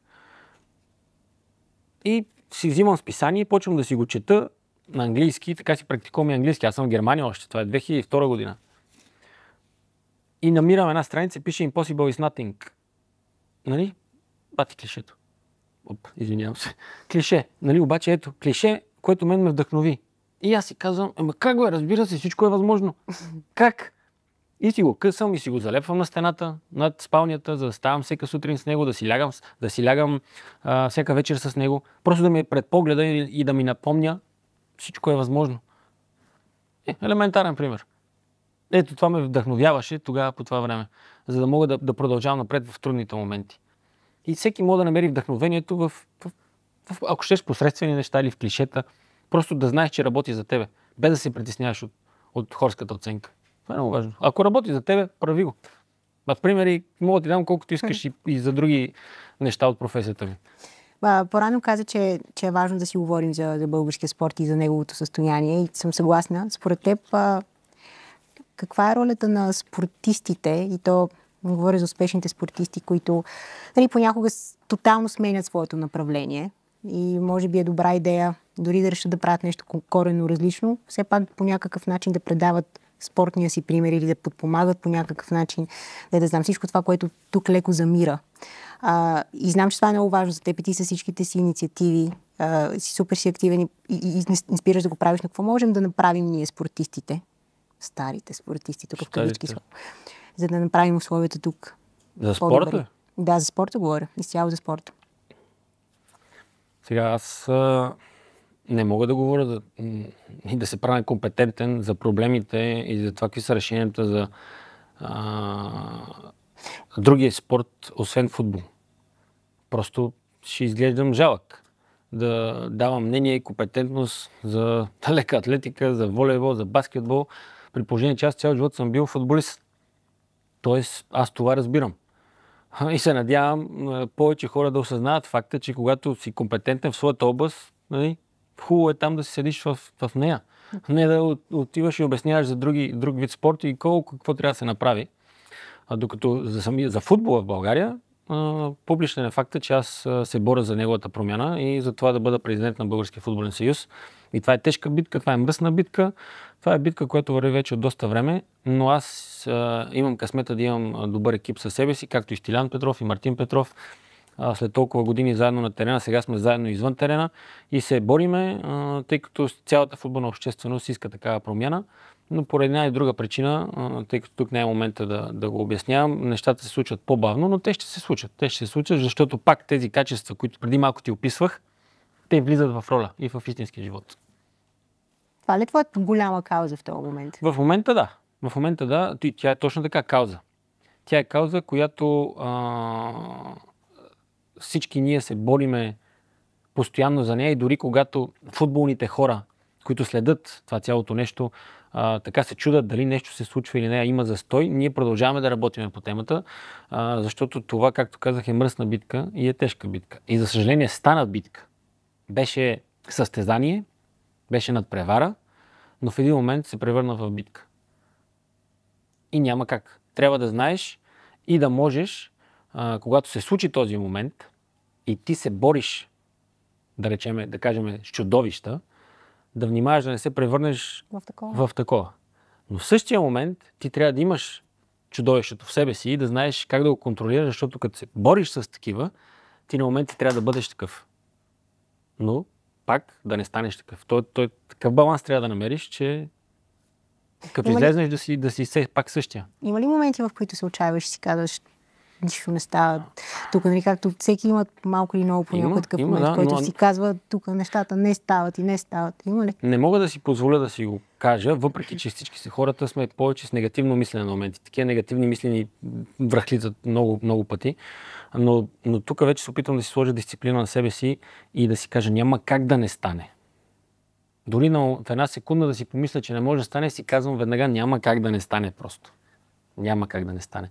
И си взимам списание и почвам да си го чета на английски, така си практикувам и английски. Аз съм в Германия още, това е 2002 година. И намирам една страница, пише Impossible is nothing. Нали? Бати клишето. Оп, извинявам се. Клише. Нали, обаче ето, клише, което мен ме вдъхнови. И аз си казвам, ама как го е, разбира се, всичко е възможно. как? И си го късам и си го залепвам на стената, над спалнята, за да ставам всека сутрин с него, да си лягам, да си лягам а, всяка вечер с него. Просто да ми е предпогледа и, и да ми напомня, всичко е възможно. Е, елементарен пример. Ето това ме вдъхновяваше тогава по това време, за да мога да, да продължавам напред в трудните моменти. И всеки може да намери вдъхновението в, в, в ако щеш, посредствени неща или в клишета. Просто да знаеш, че работи за тебе, без да се притесняваш от, от хорската оценка. Това е много важно. Ако работи за тебе, прави го. В примери мога да ти дам колкото искаш и, и за други неща от професията ми. По-рано каза, че, че е важно да си говорим за, за българския спорт и за неговото състояние и съм съгласна. Според теб, а, каква е ролята на спортистите и то Говоря за успешните спортисти, които нали, понякога тотално сменят своето направление и може би е добра идея дори да решат да правят нещо корено различно, все пак по някакъв начин да предават спортния си пример или да подпомагат по някакъв начин, да, да знам всичко това, което тук леко замира. А, и знам, че това е много важно за теб и ти с всичките си инициативи, а, си супер си активен и, и, и спираш да го правиш, но какво можем да направим ние спортистите, старите спортисти, тук старите. в кавички, за да направим условията тук. За спорта? По-добри. Да, за спорта говоря. Изцяло за спорта. Сега аз а, не мога да говоря да, и да се правя компетентен за проблемите и за това какви са решенията за а, другия спорт, освен футбол. Просто ще изглеждам жалък да давам мнение и компетентност за лека атлетика, за волейбол, за баскетбол, при положение, че аз цял живот съм бил футболист. Тоест, аз това разбирам. И се надявам е, повече хора да осъзнаят факта, че когато си компетентен в своята област, нали, хубаво е там да си седиш в, в нея. Не да отиваш и обясняваш за други, друг вид спорт и колко какво трябва да се направи. А докато за, сами, за футбола в България публичен е факта, че аз се боря за неговата промяна и за това да бъда президент на Българския футболен съюз. И това е тежка битка, това е мръсна битка, това е битка, която върви вече от доста време, но аз а, имам късмета да имам добър екип със себе си, както и Стилян Петров и Мартин Петров. А, след толкова години заедно на терена, сега сме заедно извън терена и се бориме, а, тъй като цялата футболна общественост иска такава промяна но по една и друга причина, тъй като тук не е момента да, да го обяснявам, нещата се случват по-бавно, но те ще се случат. Те ще се случат, защото пак тези качества, които преди малко ти описвах, те влизат в роля и в истинския живот. Това ли е твоята голяма кауза в този момент? В момента да. В момента да. Тя е точно така кауза. Тя е кауза, която а, всички ние се бориме постоянно за нея и дори когато футболните хора, които следят това цялото нещо, а, така се чудят дали нещо се случва или не, има застой, ние продължаваме да работим по темата, а, защото това, както казах, е мръсна битка и е тежка битка. И за съжаление стана битка. Беше състезание, беше надпревара, но в един момент се превърна в битка. И няма как. Трябва да знаеш и да можеш, а, когато се случи този момент и ти се бориш, да речеме, да кажем, с чудовища, да внимаваш да не се превърнеш в такова. в такова. Но в същия момент ти трябва да имаш чудовището в себе си и да знаеш как да го контролираш, защото като се бориш с такива, ти на ти трябва да бъдеш такъв. Но пак да не станеш такъв. Той, той, такъв баланс трябва да намериш, че като излезнеш да си, да си пак същия. Има ли моменти, в които се отчаиваш и си казваш, нищо не става. Тук, нали, както всеки има малко или много по някой такъв има, момент, да, който но... си казва, тук нещата не стават и не стават. Има ли? Не мога да си позволя да си го кажа, въпреки че всички си хората сме повече с негативно мислене на моменти. Такива негативни мислени връхлитат много, много пъти. Но, но тук вече се опитвам да си сложа дисциплина на себе си и да си кажа, няма как да не стане. Дори на, в една секунда да си помисля, че не може да стане, си казвам веднага, няма как да не стане просто. Няма как да не стане.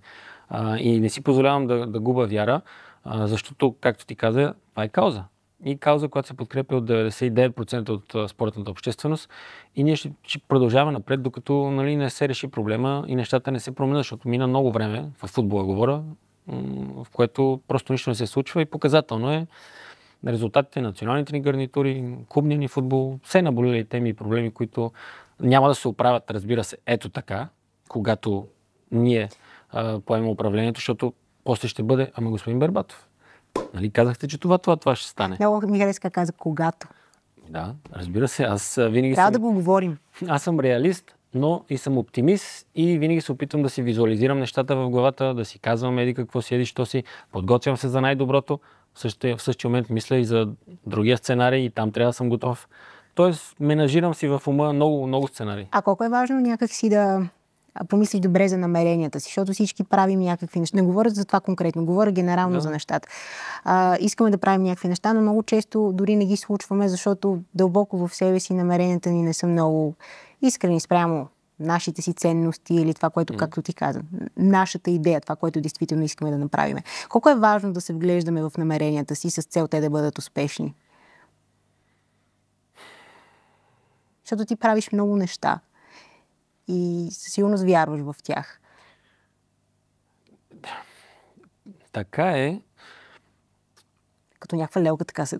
А, и не си позволявам да, да губа вяра, а, защото, както ти каза, това е кауза. И кауза, която се подкрепя от 99% от спортната общественост. И ние ще, ще продължаваме напред, докато нали, не се реши проблема и нещата не се променят, защото мина много време, в футбола говоря, в което просто нищо не се случва и показателно е резултатите на националните ни гарнитури, клубния ни футбол, все наболели теми и проблеми, които няма да се оправят, разбира се, ето така, когато ние поема управлението, защото после ще бъде, ама господин Барбатов, нали казахте, че това, това, това ще стане. Много ми хареса каза, когато. Да, разбира се, аз винаги Трябва съм... да го говорим. Аз съм реалист, но и съм оптимист и винаги се опитвам да си визуализирам нещата в главата, да си казвам еди какво си, еди що си, подготвям се за най-доброто, в същия, в същия момент мисля и за другия сценарий и там трябва да съм готов. Тоест, менажирам си в ума много, много сценари. А колко е важно някакси да помисли добре за намеренията си, защото всички правим някакви неща. Не говоря за това конкретно, говоря генерално да. за нещата. А, искаме да правим някакви неща, но много често дори не ги случваме, защото дълбоко в себе си намеренията ни не са много искрени спрямо нашите си ценности или това, което, mm. както ти каза, нашата идея, това, което действително искаме да направим. Колко е важно да се вглеждаме в намеренията си с цел те да бъдат успешни? Защото ти правиш много неща и със сигурност вярваш в тях. Така е. Като някаква лелка така се...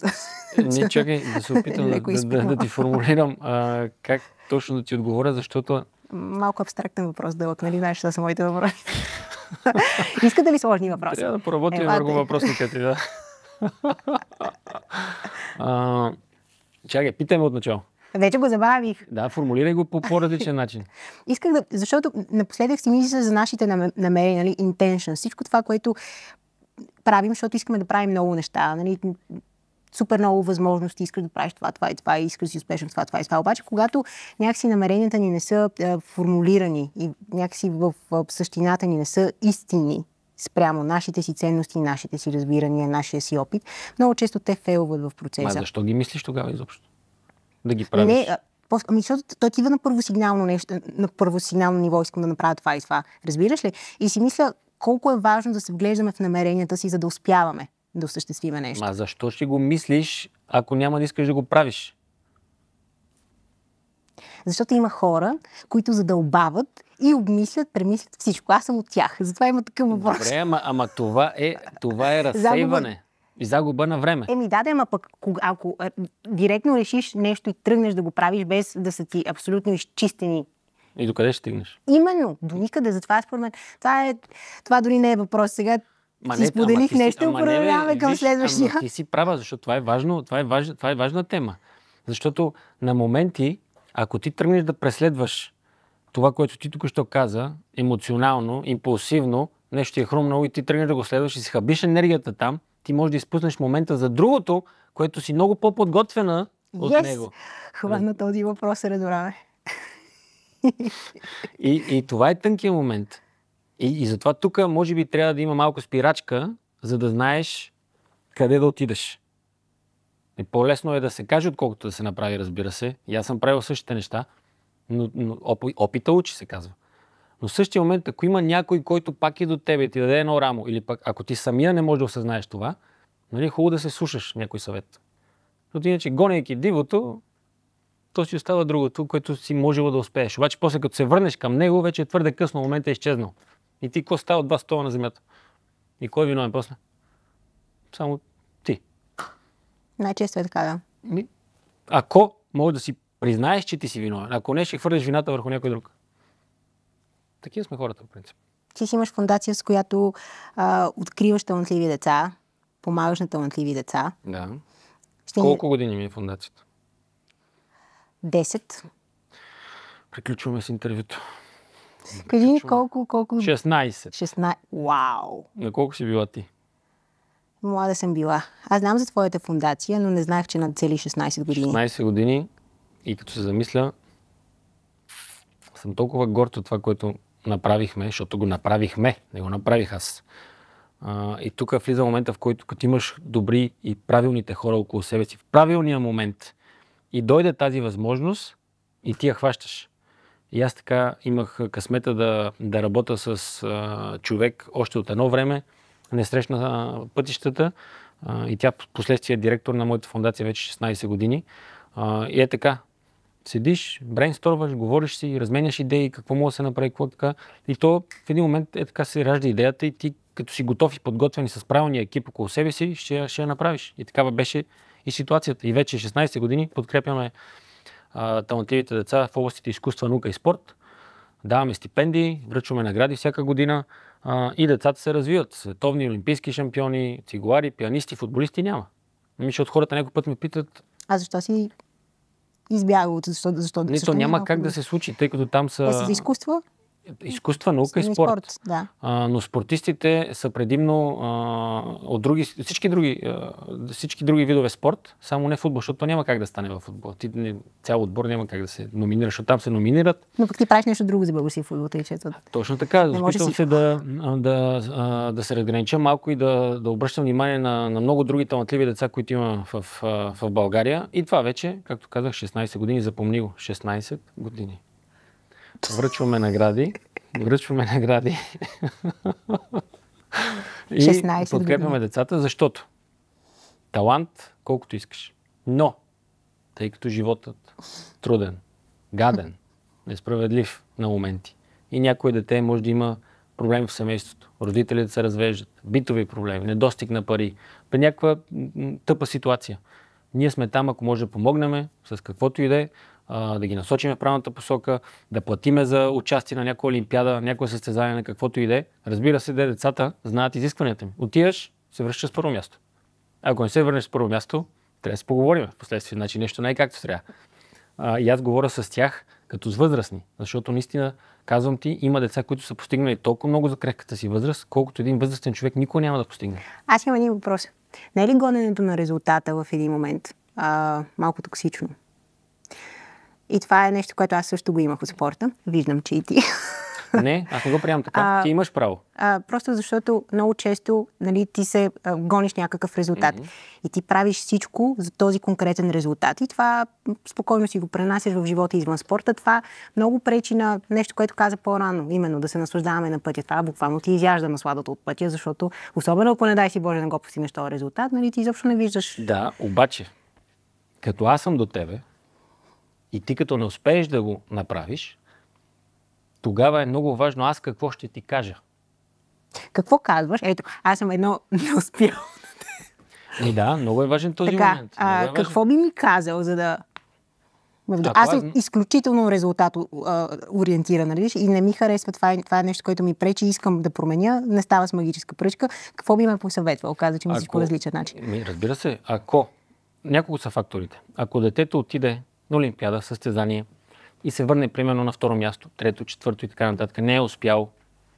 Не, чакай да се опитам да, да, да ти формулирам а, как точно да ти отговоря, защото... Малко абстрактен въпрос, дълъг, нали? Знаеш, това са моите въпроси. Искате ли сложни въпроси? Трябва да поработим е, върху въпросника ти, да. а, чакай, питаме от начало. Вече го забавих. Да, формулирай го по по-различен начин. Исках да, защото напоследък си мисля за нашите намерения, нали, intention, всичко това, което правим, защото искаме да правим много неща, нали, супер много възможности, искаш да правиш това, това и това, искаш да си успешен това, това и това. Обаче, когато някакси намеренията ни не са е, формулирани и някакси в, в същината ни не са истини спрямо нашите си ценности, нашите си разбирания, нашия си опит, много често те фейлват в процеса. А защо ги мислиш тогава изобщо? да ги правиш? Не, Ами, защото той отива на първосигнално, нещо, на първосигнално ниво, искам да направя това и това. Разбираш ли? И си мисля колко е важно да се вглеждаме в намеренията си, за да успяваме да осъществиме нещо. А защо ще го мислиш, ако няма да искаш да го правиш? Защото има хора, които задълбават и обмислят, премислят всичко. Аз съм от тях. Затова има такъв въпрос. Добре, ама, ама това е, това е разсейване. И загуба на време. Еми да, да, ама пък ако директно решиш нещо и тръгнеш да го правиш без да са ти абсолютно изчистени и до къде ще стигнеш? Именно, до никъде. Затова според мен. Това, е, това дори не е въпрос. Сега Ма си не, споделих ти нещо, продължаваме не, към виж, следващия. Ама ти си права, защото това е, важно, това, е важ, това е важна тема. Защото на моменти, ако ти тръгнеш да преследваш това, което ти току-що каза, емоционално, импулсивно, нещо ти е хрумнало и ти тръгнеш да го следваш и си хабиш енергията там, ти можеш да изпуснеш момента за другото, което си много по-подготвена от yes. него. Хвана този въпрос, Редораме. И, и това е тънкият момент. И, и затова тук, може би, трябва да има малко спирачка, за да знаеш къде да отидеш. И по-лесно е да се каже, отколкото да се направи, разбира се. И аз съм правил същите неща, но, но опита учи, се казва. Но в същия момент, ако има някой, който пак е до тебе и ти даде едно рамо, или пак ако ти самия не можеш да осъзнаеш това, нали, хубаво да се слушаш някой съвет. Защото иначе, гонейки дивото, то си остава другото, което си можело да успееш. Обаче, после като се върнеш към него, вече е твърде късно, момента е изчезнал. И ти какво става от два стола на земята? И кой е виновен после? Само ти. Най-често е така, да. Ако можеш да си признаеш, че ти си виновен, ако не ще хвърлиш вината върху някой друг. Такива сме хората, по принцип. Ти си имаш фундация, с която а, откриваш талантливи деца, помагаш на талантливи деца. Да. Ще Колко години ми е фундацията? Десет. Приключваме с интервюто. Кажи ни колко, колко... 16. 16. Вау! На колко си била ти? Млада съм била. Аз знам за твоята фундация, но не знаех, че на цели 16 години. 16 години и като се замисля, съм толкова горд от това, което направихме, защото го направихме, не го направих аз. А, и тук влиза момента, в който като имаш добри и правилните хора около себе си, в правилния момент и дойде тази възможност и ти я хващаш. И аз така имах късмета да, да работя с а, човек още от едно време, не срещна пътищата а, и тя последствие е директор на моята фундация вече 16 години. А, и е така, седиш, брейнсторваш, говориш си, разменяш идеи, какво мога да се направи, какво така. И то в един момент е така се ражда идеята и ти като си готов и подготвен и с правилния екип около себе си, ще, ще я направиш. И такава беше и ситуацията. И вече 16 години подкрепяме а, талантливите деца в областите изкуства, наука и спорт. Даваме стипендии, връчваме награди всяка година а, и децата се развиват. Световни олимпийски шампиони, цигуари, пианисти, футболисти няма. Мисля, от хората някой път ме питат. А защо си Избягало защо, защо да Не, нали, то няма как да се случи, тъй като там са... Те са за изкуства, е, изкуства, наука и спорт. спорт да. а, но спортистите са предимно а, от други, всички, други, а, всички други видове спорт, само не футбол, защото няма как да стане в футбол. Ти не, цял отбор няма как да се номинира, защото там се номинират. Но пък ти правиш нещо друго за български футбол, тъй че е Точно така. Опитвам си... се да, да, да се разгранича малко и да, да обръщам внимание на, на много други талантливи деца, които има в, в, в България. И това вече, както казах, 16 години, запомни го, 16 години. Връчваме награди. Връчваме награди. и подкрепяме години. децата, защото талант колкото искаш. Но, тъй като животът труден, гаден, несправедлив на моменти и някой дете може да има проблем в семейството, родителите се развеждат, битови проблеми, недостиг на пари, при някаква тъпа ситуация. Ние сме там, ако може да помогнем с каквото и да е, а, да ги насочим в правилната посока, да платиме за участие на някоя олимпиада, някое състезание, на каквото и да е. Разбира се, де децата знаят изискванията ми. Отиваш, се връщаш с първо място. Ако не се върнеш с първо място, трябва да се поговорим в последствие. Значи нещо не е както трябва. А, и аз говоря с тях като с възрастни, защото наистина, казвам ти, има деца, които са постигнали толкова много за крехката си възраст, колкото един възрастен човек никога няма да постигне. Аз имам един въпрос. Не е ли гоненето на резултата в един момент а, малко токсично? И това е нещо, което аз също го имах от спорта. Виждам, че и ти. Не, аз не го приемам така. А, ти имаш право. А, просто защото много често нали, ти се а, гониш някакъв резултат. Mm-hmm. И ти правиш всичко за този конкретен резултат. И това спокойно си го пренасяш в живота извън спорта. Това много пречи на нещо, което каза по-рано, именно да се наслаждаваме на пътя. Това буквално ти изяжда насладата от пътя, защото особено ако не дай си Боже да го постигнеш този резултат, нали, ти изобщо не виждаш. Да, обаче, като аз съм до тебе, и ти като не успееш да го направиш, тогава е много важно аз какво ще ти кажа. Какво казваш? Ето, аз съм едно не успял. И да, много е важен този така, момент. а, е какво би ми казал, за да... А, аз съм е... изключително резултат ориентиран, нали? и не ми харесва. Това е, това е нещо, което ми пречи, искам да променя, не става с магическа пръчка. Какво би ме посъветвал? Каза, че мислиш ако... по различен начин. Ми, разбира се, ако... Няколко са факторите. Ако детето отиде на Олимпиада, състезание и се върне примерно на второ място, трето, четвърто и така нататък, не е успял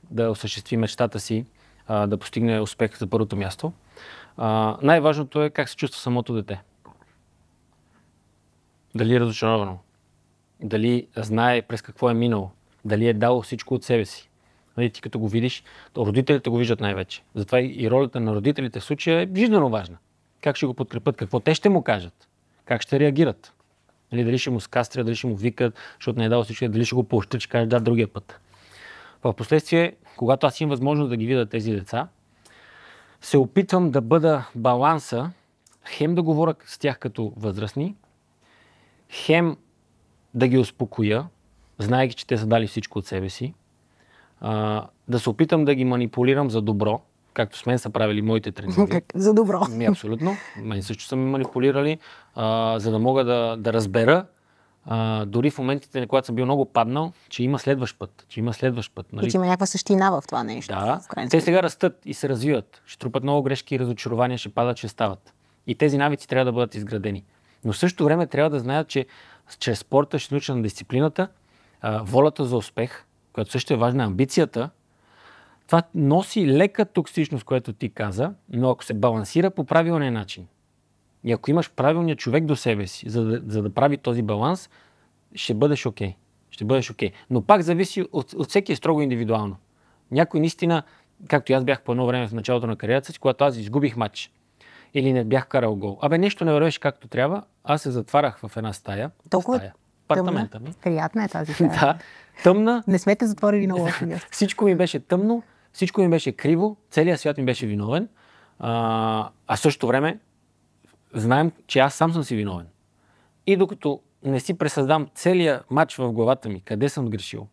да осъществи мечтата си, а, да постигне успех за първото място, а, най-важното е как се чувства самото дете. Дали е разочаровано, дали знае през какво е минало, дали е дало всичко от себе си. Нали, ти като го видиш, родителите го виждат най-вече. Затова и ролята на родителите в случая е жизненно важна. Как ще го подкрепят, какво те ще му кажат, как ще реагират. Нали, дали ще му скастря, дали ще му викат, защото не е дал всичко, дали ще го поощрят, ще каже да другия път. В последствие, когато аз имам възможност да ги видя тези деца, се опитвам да бъда баланса, хем да говоря с тях като възрастни, хем да ги успокоя, знаеки, че те са дали всичко от себе си, а, да се опитам да ги манипулирам за добро, както с мен са правили моите тренинги. За добро. Ми, абсолютно. Мен също са ме манипулирали, а, за да мога да, да разбера, а, дори в моментите, на когато съм бил много паднал, че има следващ път, че има следващ път. Нали? И че има някаква същина в това нещо. Да. Те сега растат и се развиват. Ще трупат много грешки и разочарования, ще падат, ще стават. И тези навици трябва да бъдат изградени. Но в същото време трябва да знаят, че чрез спорта ще науча на дисциплината, а, волята за успех, която също е важна, амбицията, това носи лека токсичност, което ти каза, но ако се балансира по правилния начин и ако имаш правилния човек до себе си, за да, за да прави този баланс, ще бъдеш окей. Okay. Ще бъдеш окей. Okay. Но пак зависи от, от всеки е строго индивидуално. Някой наистина, както и аз бях по едно време в началото на кариерата си, когато аз изгубих матч или не бях карал гол. Абе, нещо не вървеше както трябва. Аз се затварях в една стая. Толкова стая. Апартамента ми. Приятна е тази стая. да, тъмна. Не смете затворили на лошо Всичко ми беше тъмно всичко ми беше криво, целият свят ми беше виновен, а, а същото време знаем, че аз сам съм си виновен. И докато не си пресъздам целият матч в главата ми, къде съм грешил,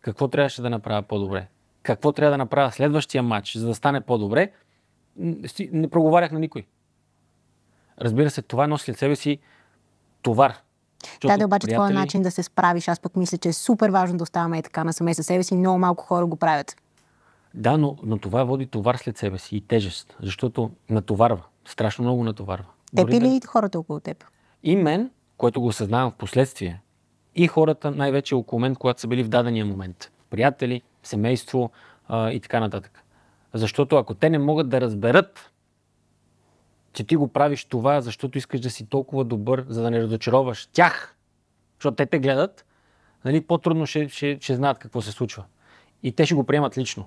какво трябваше да направя по-добре, какво трябва да направя следващия матч, за да стане по-добре, не проговарях на никой. Разбира се, това носи след себе си товар. Да, да, обаче приятели... това е начин да се справиш. Аз пък мисля, че е супер важно да оставаме и така насаме със себе си. Много малко хора го правят. Да, но, но това води товар след себе си и тежест, защото натоварва. Страшно много натоварва. Теб или да... хората около теб? И мен, което го съзнавам в последствие, и хората най-вече около мен, когато са били в дадения момент. Приятели, семейство а, и така нататък. Защото ако те не могат да разберат, че ти го правиш това, защото искаш да си толкова добър, за да не разочароваш тях, защото те те гледат, нали, по-трудно ще, ще, ще знаят какво се случва. И те ще го приемат лично.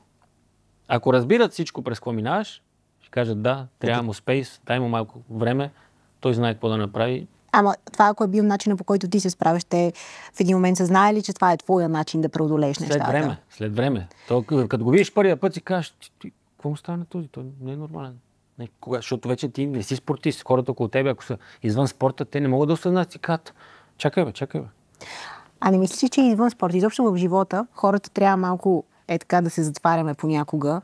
Ако разбират всичко през какво минаваш, ще кажат да, трябва му спейс, дай му малко време, той знае какво да направи. Ама това, ако е бил начинът по който ти се справиш, те в един момент са знаели, че това е твоя начин да преодолееш нещата. След време, след време. То, като го видиш първия път, си кажеш, какво му стана този? Той не е нормален. Не, кога, защото вече ти не си спортист. Хората около тебе, ако са извън спорта, те не могат да осъзнат си кат. чакай бе, чакай бе. А ами не мислиш, че е извън спорта, изобщо в живота, хората трябва малко е така да се затваряме понякога.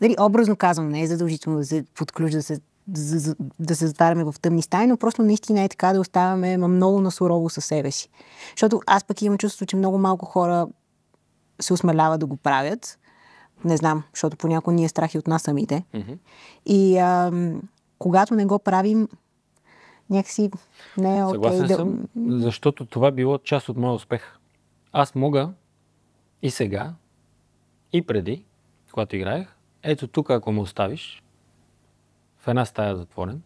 Нали, образно казвам, не е задължително да се подключ, да се, да, да се затваряме в тъмни стаи, но просто наистина е така да оставаме много насурово със себе си. Защото аз пък имам чувство, че много малко хора се осмелява да го правят. Не знам, защото понякога ние страхи от нас самите. Mm-hmm. И а, когато не го правим, някакси не е окей. Съгласен да... съм, защото това било част от моя успех. Аз мога и сега и преди, когато играех, ето тук, ако ме оставиш, в една стая затворен,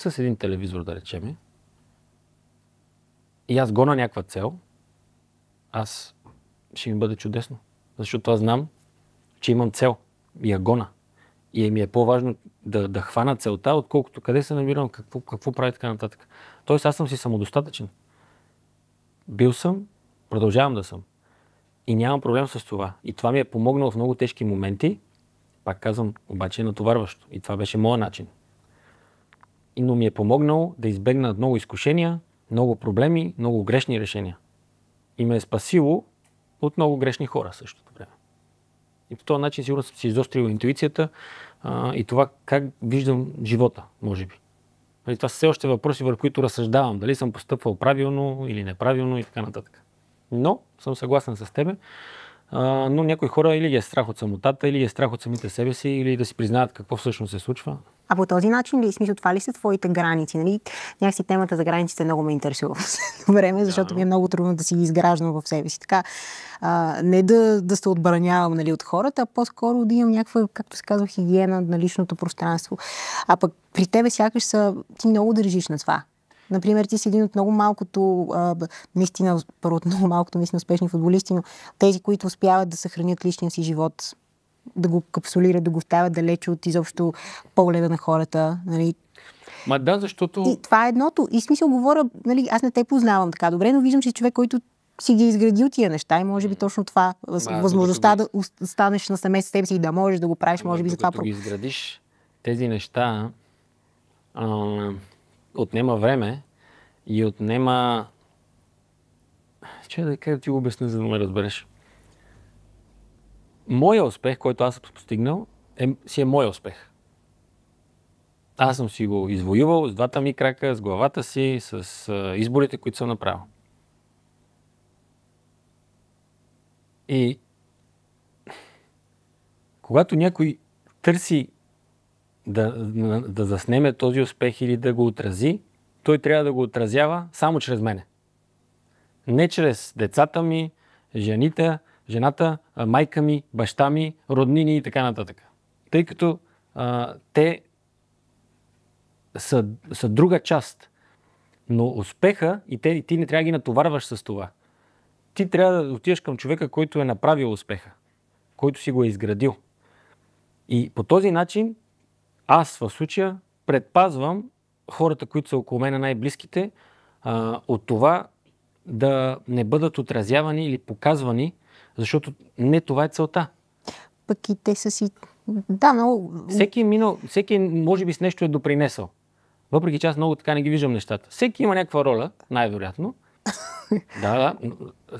с един телевизор, да речеме, и аз гона някаква цел, аз ще ми бъде чудесно. Защото аз знам, че имам цел и я гона. И ми е по-важно да, да хвана целта, отколкото къде се намирам, какво, какво прави така нататък. Тоест аз съм си самодостатъчен. Бил съм, продължавам да съм и нямам проблем с това. И това ми е помогнало в много тежки моменти, пак казвам, обаче е натоварващо. И това беше моя начин. И, но ми е помогнало да избегна много изкушения, много проблеми, много грешни решения. И ме е спасило от много грешни хора същото време. И по този начин сигурно съм си изострил интуицията а, и това как виждам живота, може би. Нали, това са все още въпроси, върху които разсъждавам. Дали съм постъпвал правилно или неправилно и така нататък. Но съм съгласен с тебе. А, но някои хора или ги е страх от самотата, или ги е страх от самите себе си, или да си признаят какво всъщност се случва. А по този начин ли, смисъл, това ли са твоите граници? Нали? Някакси темата за границите много ме интересува в време, защото да. ми е много трудно да си ги изграждам в себе си. Така, а, не да, да се отбранявам нали, от хората, а по-скоро да имам някаква, както се казва, хигиена на личното пространство. А пък при тебе сякаш са, ти много държиш на това. Например, ти си един от много малкото, а, наистина, първо от много малкото, наистина успешни футболисти, но тези, които успяват да съхранят личния си живот, да го капсулират, да го оставят далече от изобщо погледа на хората. Нали, Ма да, защото... И това е едното. И смисъл говоря, нали, аз не те познавам така добре, но виждам, че човек, който си ги е изградил тия неща и може би точно това, да, възможността да останеш на семейство с теб си и да можеш да го правиш, може би за това... Като ги изградиш тези неща, а, отнема време и отнема... Че да как да ти го обясня, за да ме разбереш. Моя успех, който аз съм постигнал, е, си е мой успех. Аз съм си го извоювал с двата ми крака, с главата си, с а, изборите, които съм направил. И когато някой търси да, да заснеме този успех или да го отрази, той трябва да го отразява само чрез мене. Не чрез децата ми, жените, жената, майка ми, баща ми, роднини и така нататък. Тъй като а, те са, са друга част. Но успеха и те, ти не трябва да ги натоварваш с това. Ти трябва да отидеш към човека, който е направил успеха, който си го е изградил. И по този начин аз в случая предпазвам хората, които са около мен, най-близките, а, от това да не бъдат отразявани или показвани, защото не това е целта. Пък и те са си... Да, много... Всеки, минал, всеки може би с нещо е допринесъл. Въпреки че аз много така не ги виждам нещата. Всеки има някаква роля, най-вероятно. да, да.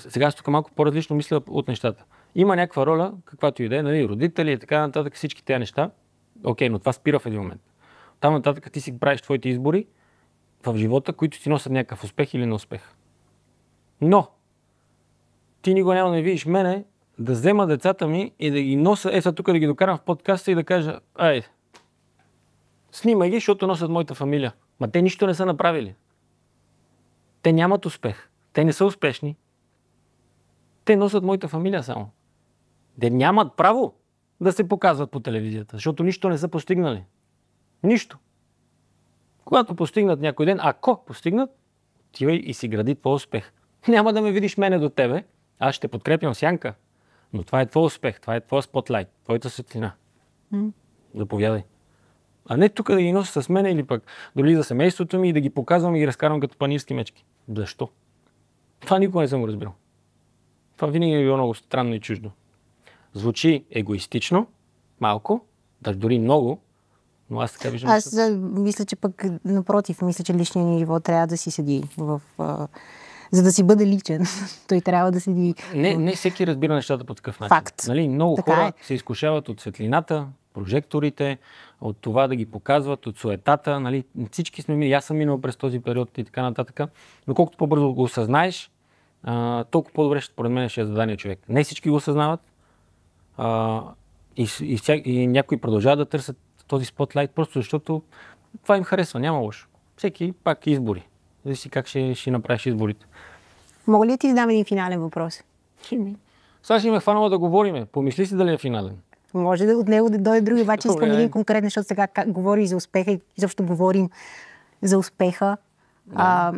Сега аз тук малко по-различно мисля от нещата. Има някаква роля, каквато и да е, нали, родители и така нататък, всички тези неща. Окей, okay, но това спира в един момент. Там нататък ти си правиш твоите избори в живота, които ти носят някакъв успех или неуспех. Но, ти никога няма да не видиш мене да взема децата ми и да ги носа, е сега тук да ги докарам в подкаста и да кажа, ай, снимай ги, защото носят моята фамилия. Ма те нищо не са направили. Те нямат успех. Те не са успешни. Те носят моята фамилия само. Те нямат право да се показват по телевизията, защото нищо не са постигнали. Нищо. Когато постигнат някой ден, ако постигнат, отивай и си гради твой успех. Няма да ме видиш мене до тебе, аз ще подкрепям сянка. Но това е твой успех, това е твой спотлайт, твоята светлина. Заповядай. А не тук да ги нося с мене или пък доли за семейството ми и да ги показвам и ги разкарвам като панирски мечки. Защо? Това никога не съм го разбирал. Това винаги е било много странно и чуждо. Звучи егоистично, малко, даже дори много, но аз така виждам. Аз да, мисля, че пък напротив, мисля, че личният ни живот трябва да си седи в. А... За да си бъде личен, той трябва да седи. Не, не всеки разбира нещата по такъв начин. Факт. Нали? Много така хора е. се изкушават от светлината, прожекторите, от това да ги показват, от суетата. Нали? Всички сме минали. Аз съм минал през този период и така нататък. Но колкото по-бързо го осъзнаеш, толкова по-добре, според мен, ще е задания човек. Не всички го осъзнават, а, и, и, и някои продължават да търсят този спотлайт, просто защото това им харесва, няма лошо. Всеки пак избори. Зависи как ще, ще направиш изборите. Мога ли да ти задам един финален въпрос? Сега ще ме хванала да говориме. Помисли си дали е финален. Може да от него да дойде други, обаче искам да един конкретен, защото сега как, говори за успеха и защо говорим за успеха. Да. А,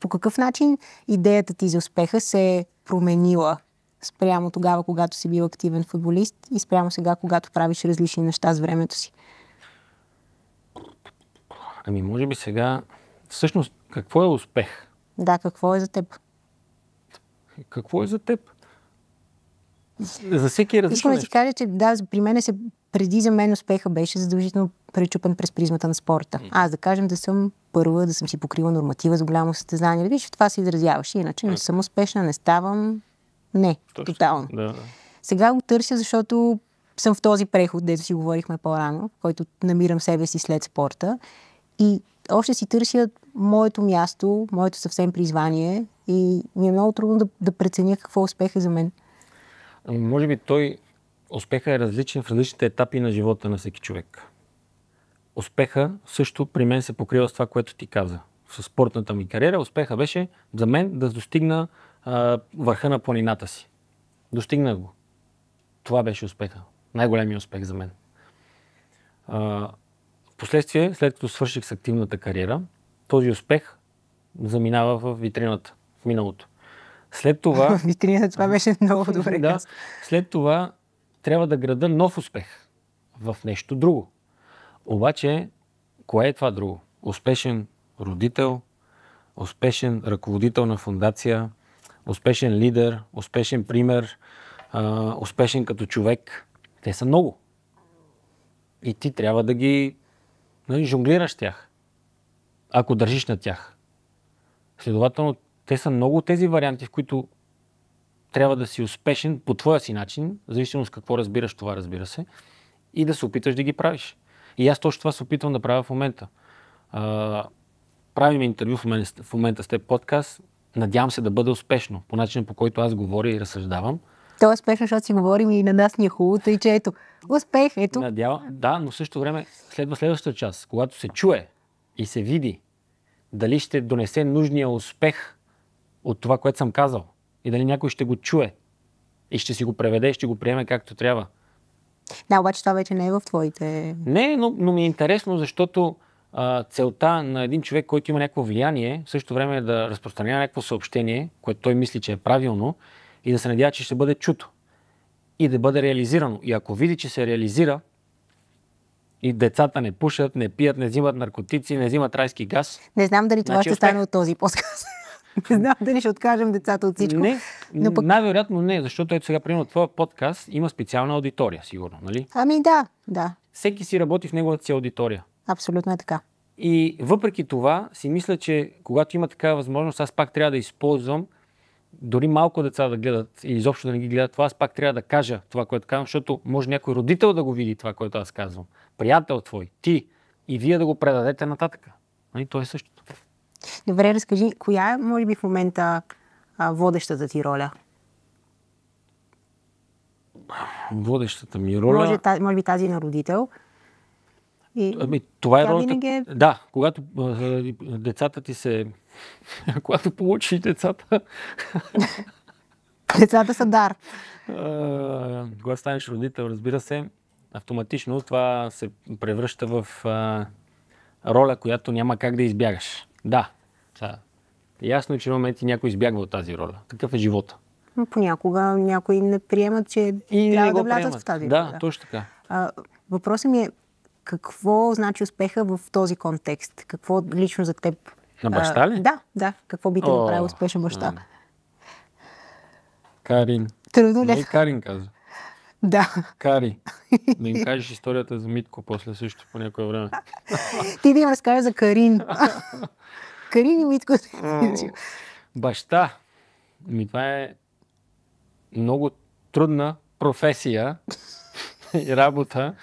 по какъв начин идеята ти за успеха се е променила спрямо тогава, когато си бил активен футболист и спрямо сега, когато правиш различни неща с времето си? Ами, може би сега... Всъщност, какво е успех? Да, какво е за теб? Какво е за теб? За всеки е различно Искам да ти кажа, че да, при мен се, преди за мен успеха беше задължително пречупен през призмата на спорта. Аз да кажем да съм първа, да съм си покрила норматива за голямо състезание. Виж, в това се изразяваше. Иначе не съм успешна, не ставам, не, Точно. тотално. Да, Сега го търся, защото съм в този преход, дето си говорихме по-рано, в който намирам себе си след спорта. И още си търся моето място, моето съвсем призвание и ми е много трудно да, да преценя какво успех е за мен. Ами, може би той, успеха е различен в различните етапи на живота на всеки човек. Успеха също при мен се покрива с това, което ти каза. В спортната ми кариера успеха беше за мен да достигна а, върха на планината си. Достигнах го. Това беше успеха. Най-големият успех за мен. А, след като свърших с активната кариера, този успех заминава в витрината в миналото. След това... витрината, това беше много добре. да, след това трябва да града нов успех в нещо друго. Обаче, кое е това друго? Успешен родител, успешен ръководител на фундация, успешен лидер, успешен пример, а, успешен като човек. Те са много. И ти трябва да ги нали, жонглираш тях, ако държиш на тях. Следователно, те са много тези варианти, в които трябва да си успешен по твоя си начин, в зависимост какво разбираш това, разбира се, и да се опиташ да ги правиш. И аз точно това се опитвам да правя в момента. А, правим интервю в момента, с теб подкаст, надявам се да бъде успешно, по начинът по който аз говоря и разсъждавам. То е успешно, защото си говорим и на нас ни е хубаво, тъй че ето, успех, ето. Надява, да, но в същото време следва следващата част, когато се чуе и се види дали ще донесе нужния успех от това, което съм казал и дали някой ще го чуе и ще си го преведе, и ще го приеме както трябва. Да, обаче това вече не е в твоите... Не, но, но ми е интересно, защото а, целта на един човек, който има някакво влияние, в същото време е да разпространява някакво съобщение, което той мисли, че е правилно и да се надява, че ще бъде чуто и да бъде реализирано. И ако види, че се реализира и децата не пушат, не пият, не взимат наркотици, не взимат райски газ. Не знам дали това значи ще успех. стане от този подкаст. не знам дали ще откажем децата от всичко. Не, но пък... най-вероятно не, защото ето сега, примерно, твоя подкаст има специална аудитория, сигурно, нали? Ами да, да. Всеки си работи в неговата си аудитория. Абсолютно е така. И въпреки това си мисля, че когато има такава възможност, аз пак трябва да използвам дори малко деца да гледат и изобщо да не ги гледат това, аз пак трябва да кажа това, което казвам, защото може някой родител да го види това, което аз казвам. Приятел твой, ти и вие да го предадете нататък. И нали, то е същото. Добре, разкажи, коя е, може би, в момента водещата ти роля? Водещата ми роля... Може, може би тази на родител и ами, това е ролята. Е... Да, когато а, децата ти се. когато получиш децата. децата са дар. А, когато станеш родител, разбира се, автоматично това се превръща в а, роля, която няма как да избягаш. Да. Са. Ясно е, че в момента някой избягва от тази роля. Такъв е живота. Понякога някои не приемат, че и трябва да влязат в тази роля. Да, точно така. А, въпросът ми е, какво значи успеха в този контекст? Какво лично за теб? На баща ли? А, да, да. Какво би те направил успешен баща? Карин. Трудно ли? Е? Карин каза. Да. Кари. Да им кажеш историята за Митко после също по някое време. Ти да им разкажа за Карин. Карин и Митко. Баща. Ми това е много трудна професия и работа.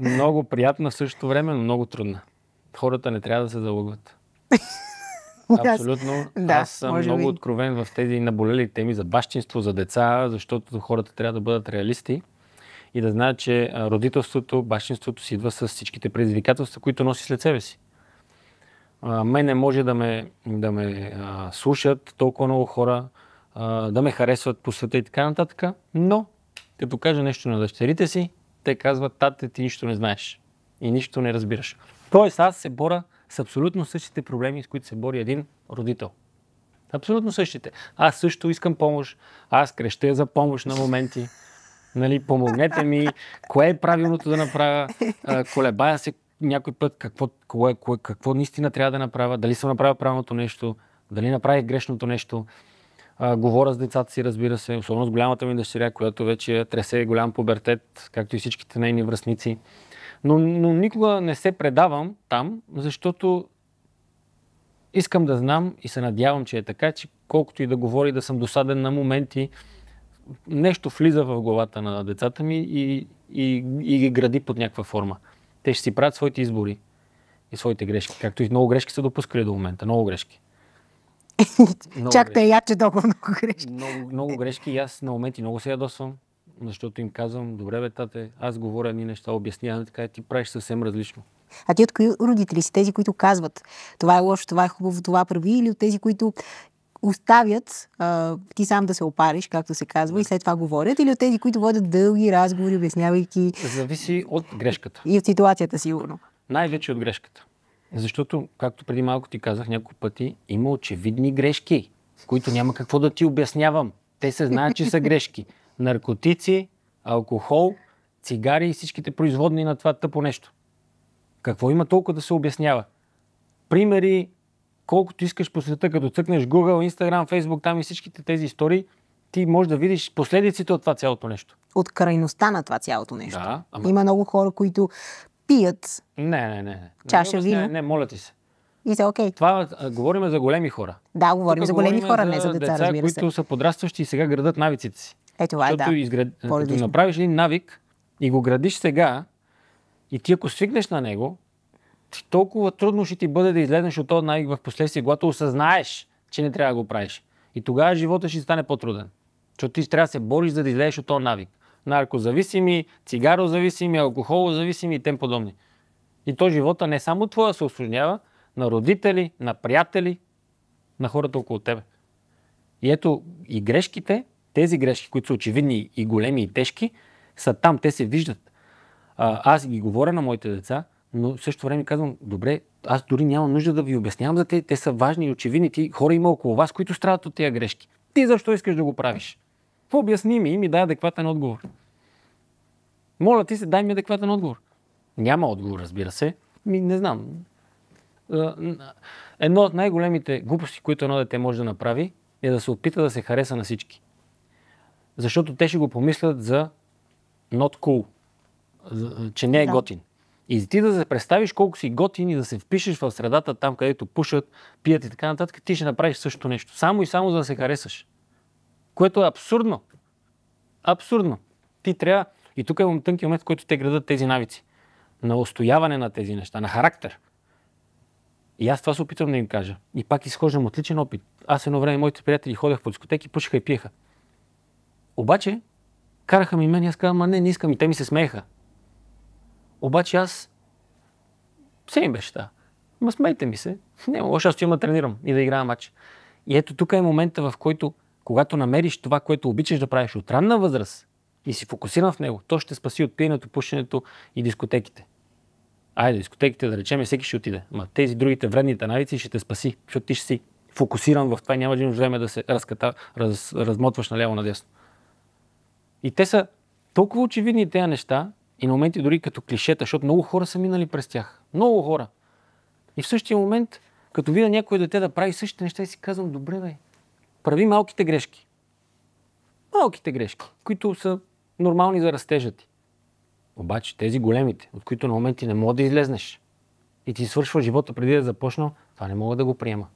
Много приятна в същото време, но много трудна. Хората не трябва да се залъгват. Абсолютно. Да, Аз съм много би. откровен в тези наболели теми за бащинство, за деца, защото хората трябва да бъдат реалисти и да знаят, че родителството, бащинството си идва с всичките предизвикателства, които носи след себе си. мене може да ме, да ме а, слушат толкова много хора, а, да ме харесват по света и така нататък, но като кажа нещо на дъщерите си, те казват, тате, ти нищо не знаеш и нищо не разбираш. Тоест, аз се боря с абсолютно същите проблеми, с които се бори един родител. Абсолютно същите. Аз също искам помощ, аз крещя за помощ на моменти. Нали, помогнете ми, кое е правилното да направя, колебая се някой път какво, кое, кое, какво наистина трябва да направя, дали съм направил правилното нещо, дали направих грешното нещо. А, говоря с децата си, разбира се, особено с голямата ми дъщеря, която вече тресе голям пубертет, както и всичките нейни връзници. Но, но никога не се предавам там, защото искам да знам и се надявам, че е така, че колкото и да говори, да съм досаден на моменти, нещо влиза в главата на децата ми и, и, и ги гради под някаква форма. Те ще си правят своите избори и своите грешки, както и много грешки са допускали до момента, много грешки. Чак те яче толкова много грешки. Много, много грешки и аз на моменти много се ядосвам, защото им казвам, добре бе, тате, аз говоря ни неща, обяснявам, нали така ти правиш съвсем различно. А ти от кои родители си? Тези, които казват, това е лошо, това е хубаво, това прави, или от тези, които оставят а, ти сам да се опариш, както се казва, и след това говорят, или от тези, които водят дълги разговори, обяснявайки... Зависи от грешката. И от ситуацията, сигурно. Най-вече от грешката. Защото, както преди малко ти казах няколко пъти, има очевидни грешки, които няма какво да ти обяснявам. Те се знаят, че са грешки. Наркотици, алкохол, цигари и всичките производни на това тъпо нещо. Какво има толкова да се обяснява? Примери, колкото искаш по света, като цъкнеш Google, Instagram, Facebook, там и всичките тези истории, ти можеш да видиш последиците от това цялото нещо. От крайността на това цялото нещо. Да, ама... Има много хора, които пият не, не, не, чаша не, вино. Не, не, моля ти се. И се, окей. Това а, говорим за големи хора. Да, говорим Тука за големи хора, за не за деца, деца разбира се. които са подрастващи и сега градат навиците си. Е, това е, да. Изград... Като направиш един навик и го градиш сега, и ти ако свикнеш на него, толкова трудно ще ти бъде да излезеш от този навик в последствие, когато осъзнаеш, че не трябва да го правиш. И тогава живота ще стане по-труден. Защото ти трябва да се бориш, за да излезеш от този навик наркозависими, цигарозависими, алкохолозависими и тем подобни. И то живота не само твоя се осложнява, на родители, на приятели, на хората около тебе. И ето и грешките, тези грешки, които са очевидни и големи и тежки, са там, те се виждат. А, аз ги говоря на моите деца, но в същото време казвам, добре, аз дори нямам нужда да ви обяснявам за те, те са важни и очевидни. Ти хора има около вас, които страдат от тези грешки. Ти защо искаш да го правиш? Какво обясни ми и ми дай адекватен отговор? Моля ти се, дай ми адекватен отговор. Няма отговор, разбира се. Ми, не знам. Едно от най-големите глупости, които едно дете може да направи, е да се опита да се хареса на всички. Защото те ще го помислят за not cool, че не е да. готин. И ти да се представиш колко си готин и да се впишеш в средата там, където пушат, пият и така нататък, ти ще направиш също нещо. Само и само за да се харесаш. Което е абсурдно. Абсурдно. Ти трябва... И тук е в тънки момент, в който те градат тези навици. На устояване на тези неща, на характер. И аз това се опитвам да им кажа. И пак изхождам от личен опит. Аз едно време моите приятели ходях по дискотеки, пушеха и пиеха. Обаче, караха ми мен и аз казвам, ма не, не искам. И те ми се смееха. Обаче аз все им беше това. Ма смейте ми се. не лошо, аз ще има тренирам и да играя матч. И ето тук е момента, в който когато намериш това, което обичаш да правиш от ранна възраст и си фокусиран в него, то ще спаси от пиенето, пушенето и дискотеките. Айде, дискотеките да речем, всеки ще отиде. Ма тези другите вредните навици ще те спаси, защото ти ще си фокусиран в това и няма един време да се разката, раз, размотваш наляво надясно. И те са толкова очевидни тези неща и на моменти дори като клишета, защото много хора са минали през тях. Много хора. И в същия момент, като видя някой дете да прави същите неща, и си казвам, добре, бе, прави малките грешки. Малките грешки, които са нормални за растежа ти. Обаче тези големите, от които на моменти не мога да излезнеш и ти свършва живота преди да започна, това не мога да го приема.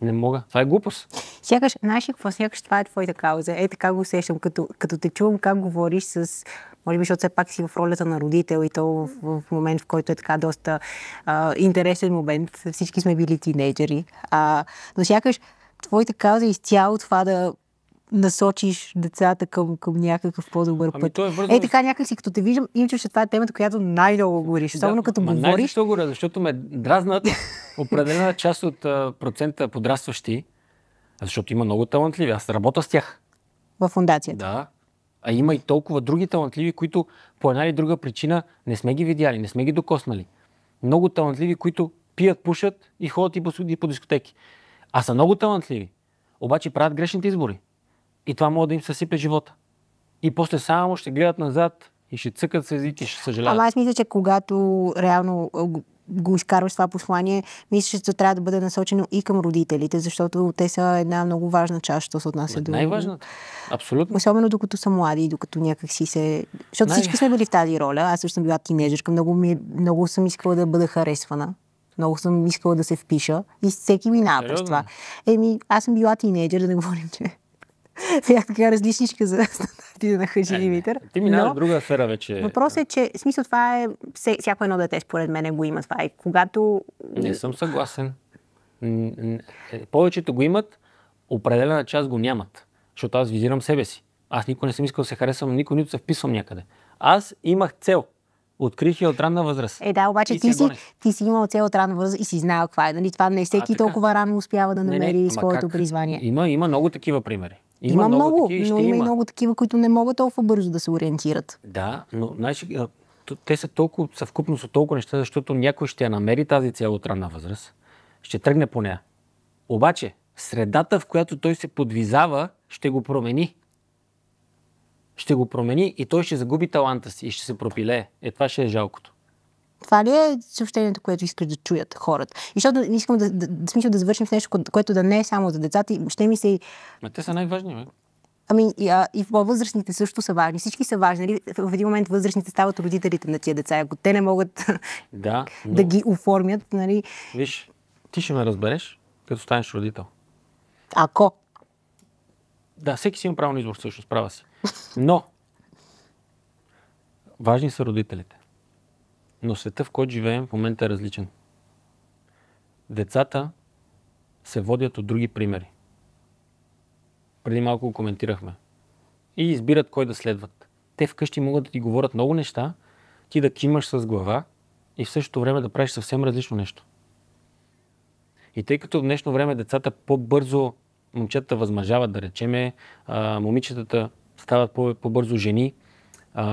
Не мога. Това е глупост. Сякаш, знаеш ли какво? Сякаш това е твоята кауза. Е, така го усещам. Като, като те чувам как говориш с... Може би, защото все пак си в ролята на родител и то в, в момент, в който е така доста а, интересен момент. Всички сме били тинейджери. А, но сякаш твоята кауза изцяло това да насочиш децата към, към някакъв по-добър ами, път. Е, вързано... е така някакси, като те виждам, им че това е темата, която най-много говориш. Особено да, като ма, говориш. Най-защо защото ме дразнат определена част от процента подрастващи, защото има много талантливи. Аз работя с тях. В фундацията. Да. А има и толкова други талантливи, които по една или друга причина не сме ги видяли, не сме ги докоснали. Много талантливи, които пият, пушат и ходят и по, и по дискотеки. А са много талантливи. Обаче правят грешните избори. И това може да им съсипе живота. И после само ще гледат назад и ще цъкат с език и ще съжаляват. Ама аз мисля, че когато реално го изкарваш това послание, мисля, че това трябва да бъде насочено и към родителите, защото те са една много важна част, що се отнася е, до... най важната Абсолютно. Особено докато са млади, докато някак си се... Защото Най... всички сме били в тази роля. Аз също съм била тинежерка. Много, ми... Е- много съм искала да бъда харесвана. Много съм искала да се впиша и всеки минава през това. Еми, аз съм била тинейджър, да не говорим, че бях така различничка за стандартите на Хаджи Димитър. Е, Ти минава в друга сфера вече. Въпросът е, че смисъл това е, всяко едно дете според мен го има това. И когато... Не съм съгласен. Е, повечето го имат, определена част го нямат. Защото аз визирам себе си. Аз никой не съм искал да се харесвам, никой нито се вписвам някъде. Аз имах цел. Открих я от ранна възраст. Е, да, обаче ти, си, ти си имал цел от ранна възраст и си знаел каква е. Нали? Това не всеки а, толкова рано успява да намери не, не, своето как? призвание. Има, има много такива примери. Има, има много, много такива, но има, и много такива, които не могат толкова бързо да се ориентират. Да, но знаеш, те са толкова съвкупно са толкова неща, защото някой ще я намери тази цел от ранна възраст, ще тръгне по нея. Обаче, средата, в която той се подвизава, ще го промени ще го промени и той ще загуби таланта си и ще се пропилее. Е, това ще е жалкото. Това ли е съобщението, което искаш да чуят хората? И защото не искам да, да, да, смисъл да завършим с нещо, което да не е само за децата. ще ми се... Ма те са най-важни, бе. Ами и, а, и възрастните също са важни. Всички са важни. Нали? В един момент възрастните стават родителите на тия деца. Ако те не могат да, но... да ги оформят, нали... Виж, ти ще ме разбереш, като станеш родител. Ако? Да, всеки си има право на избор, всъщност. Права си. Но, важни са родителите. Но света, в който живеем, в момента е различен. Децата се водят от други примери. Преди малко го коментирахме. И избират кой да следват. Те вкъщи могат да ти говорят много неща, ти да кимаш с глава и в същото време да правиш съвсем различно нещо. И тъй като в днешно време децата по-бързо момчетата възмъжават, да речеме, момичетата стават по-бързо жени, а,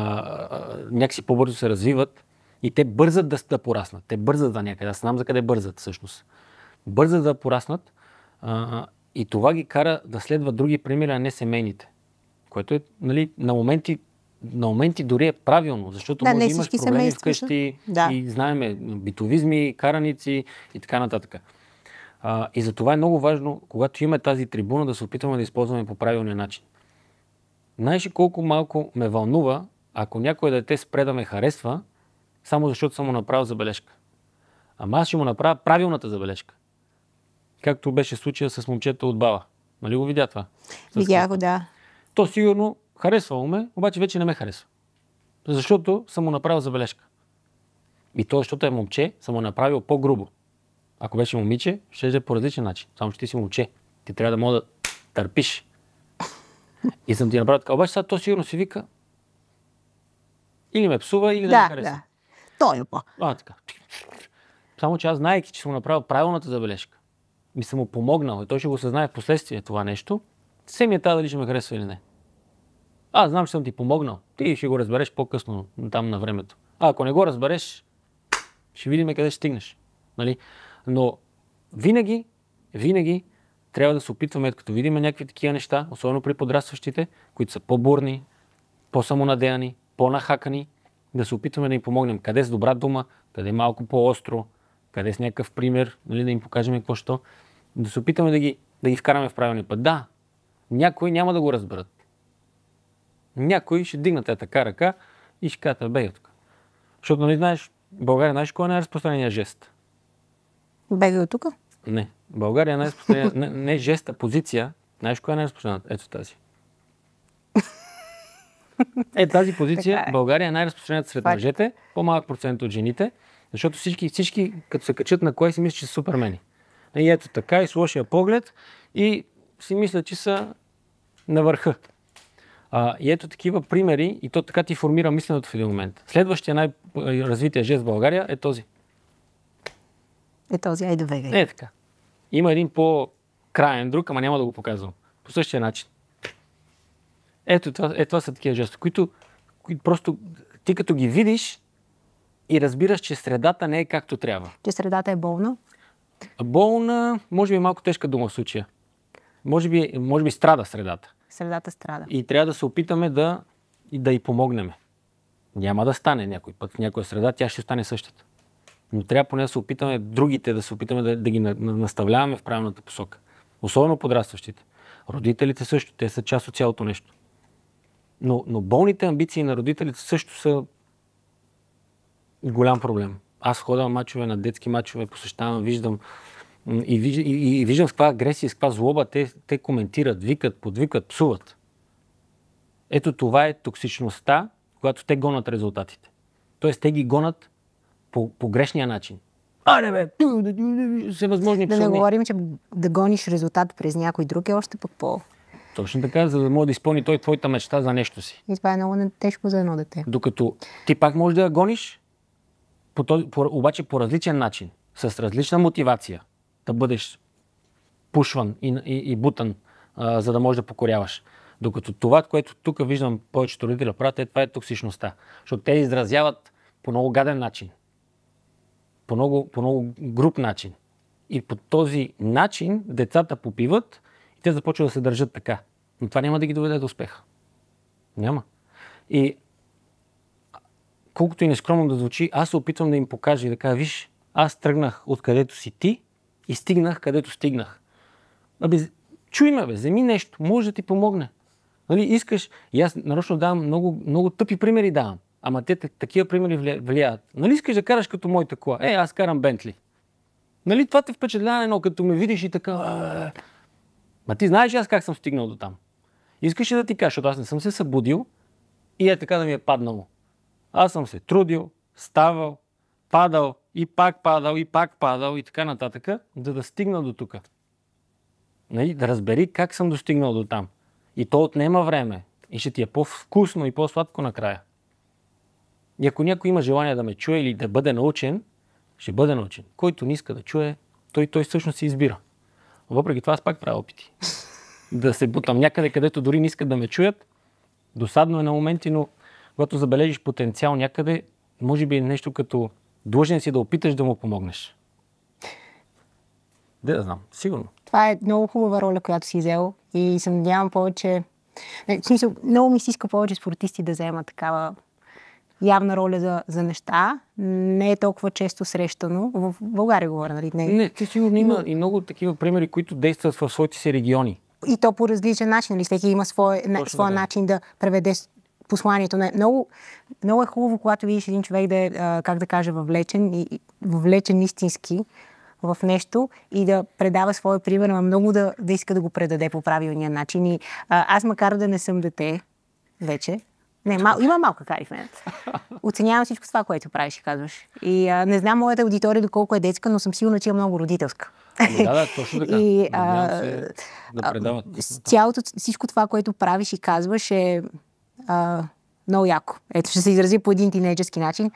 а, някакси по-бързо се развиват и те бързат да, да пораснат. Те бързат да някъде. Аз знам за къде бързат всъщност. Бързат да пораснат а, и това ги кара да следват други примери, а не семейните. Което е, нали, на моменти на моменти дори е правилно, защото да, може да имаш проблеми вкъщи да. и знаеме битовизми, караници и така нататък. А, и за това е много важно, когато имаме тази трибуна, да се опитваме да използваме по правилния начин. Знаеш ли колко малко ме вълнува, ако някое дете спре да ме харесва, само защото съм му направил забележка. Ама аз ще му направя правилната забележка. Както беше случая с момчето от Бала. Нали го видя това? Видя го, да. То сигурно харесва ме, обаче вече не ме харесва. Защото съм му направил забележка. И то, защото е момче, съм му направил по-грубо. Ако беше момиче, ще е по различен начин. Само, че ти си момче. Ти трябва да мога да търпиш. И съм ти направил така. Обаче сега то сигурно си вика или ме псува, или да, да ме хареса. Да. Той е по. А, така. Само, че аз знаеки, че съм направил правилната забележка. Ми съм му помогнал и той ще го съзнае в последствие това нещо. Се ми е тази дали ще ме харесва или не. Аз знам, че съм ти помогнал. Ти ще го разбереш по-късно, там на времето. А ако не го разбереш, ще видим къде ще стигнеш. Нали? Но винаги, винаги трябва да се опитваме, като видим някакви такива неща, особено при подрастващите, които са по-бурни, по-самонадеяни, по-нахакани, да се опитваме да им помогнем. Къде с добра дума, къде малко по-остро, къде с някакъв пример, нали, да им покажем какво що. Да се опитаме да ги, да ги вкараме в правилния път. Да, някои няма да го разберат. Някои ще дигнат е така ръка и ще кажат, бей тук. Защото, нали знаеш, България знаеш кой е най-разпространения жест? Бегай от тук. Не. България е не е разпространена. не, не жеста, позиция. Знаеш коя е най разпространена? Ето тази. Е, тази позиция е. България е най-разпространената сред мъжете, по-малък процент от жените, защото всички, всички като се качат на кое си мислят, че са супермени. И ето така, и с лошия поглед, и си мислят, че са на върха. А, и ето такива примери, и то така ти формира мисленето в един момент. Следващия най-развития жест в България е този – е този Айде Вегай. Не е така. Има един по-краен друг, ама няма да го показвам. По същия начин. Ето това, е, това са такива жестове, които, които просто ти като ги видиш и разбираш, че средата не е както трябва. Че средата е болна? Болна, може би е малко тежка дума в случая. Може би, може би страда средата. Средата страда. И трябва да се опитаме да, да й помогнем. Няма да стане някой път в някоя среда, тя ще остане същата но трябва поне да се опитаме другите, да се опитаме да, да ги на, на, наставляваме в правилната посока. Особено подрастващите. Родителите също, те са част от цялото нещо. Но, но болните амбиции на родителите също са голям проблем. Аз хода на мачове, на детски мачове, посещавам, виждам и, и, и, и виждам с каква агресия, с каква злоба те, те коментират, викат, подвикат, псуват. Ето това е токсичността, когато те гонат резултатите. Тоест те ги гонат по, по грешния начин. Аре бе, се възможни Да не говорим, че да гониш резултат през някой друг е още пък по... Точно така, за да може да изпълни той твоята мечта за нещо си. И това е много тежко за едно дете. Докато ти пак можеш да я гониш, по този, по, обаче по различен начин, с различна мотивация, да бъдеш пушван и, и, и бутан, а, за да можеш да покоряваш. Докато това, което тук виждам повечето родители правят, е това е токсичността. Защото те изразяват по много гаден начин по много, по много груп начин. И по този начин децата попиват и те започват да се държат така. Но това няма да ги доведе до успеха. Няма. И колкото и нескромно да звучи, аз се опитвам да им покажа и да кажа, виж, аз тръгнах откъдето си ти и стигнах където стигнах. Абе, чуй ме, бе, вземи нещо, може да ти помогне. Нали, искаш, и аз нарочно давам много, много тъпи примери давам. Ама те такива примери влияят. Нали искаш да караш като моята кола? Е, аз карам Бентли. Нали това те впечатлява едно, като ме видиш и така... Ма ти знаеш аз как съм стигнал до там. Искаш да ти кажа, защото аз не съм се събудил и е така да ми е паднало. Аз съм се трудил, ставал, падал и пак падал и пак падал и така нататък, да да стигна до тук. Нали? Да разбери как съм достигнал до там. И то отнема време. И ще ти е по-вкусно и по-сладко накрая. И ако някой има желание да ме чуе или да бъде научен, ще бъде научен. Който не иска да чуе, той, той всъщност се избира. Въпреки това аз пак правя опити. да се бутам някъде, където дори не искат да ме чуят. Досадно е на моменти, но когато забележиш потенциал някъде, може би е нещо като длъжен си да опиташ да му помогнеш. Де да знам, сигурно. Това е много хубава роля, която си взел и се надявам повече... В смисъл, много ми се иска повече спортисти да вземат такава явна роля за, за неща. Не е толкова често срещано. В България говоря, нали? Не, не ти сигурно има Но... и много такива примери, които действат в своите си региони. И то по различен начин. Нали? Всеки има свой, на, своя да. начин да преведе посланието. Не, много, много е хубаво, когато видиш един човек да е, как да кажа, въвлечен, и, въвлечен истински в нещо и да предава своя пример, но много да, да иска да го предаде по правилния начин. И, а, аз макар да не съм дете, вече. Не, мал, има малка кари в мен. Оценявам всичко това, което правиш и казваш. И а, не знам моята аудитория доколко е детска, но съм сигурна, че е много родителска. Ами да, да, точно така. И, а, се да предават. Цялото, всичко това, което правиш и казваш е а, много яко. Ето, ще се изрази по един тинейджерски начин.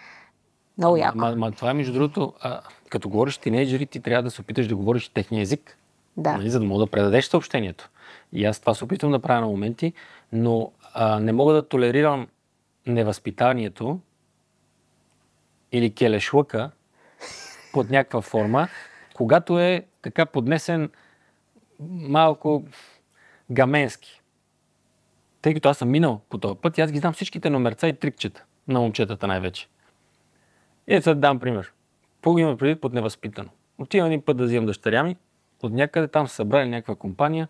Много яко. Ма, ма това е между другото, а, като говориш тинейджери, ти трябва да се опиташ да говориш техния език. Да. Нали, за да мога да предадеш съобщението. И аз това се опитвам да правя на моменти, но а, не мога да толерирам невъзпитанието или келешлъка под някаква форма, когато е така поднесен малко гаменски. Тъй като аз съм минал по този път аз ги знам всичките номерца и трикчета на момчетата най-вече. И е, сега дам пример. Пога имаме предвид под невъзпитано? Отивам един път да взимам дъщеря ми, от някъде там събрали някаква компания,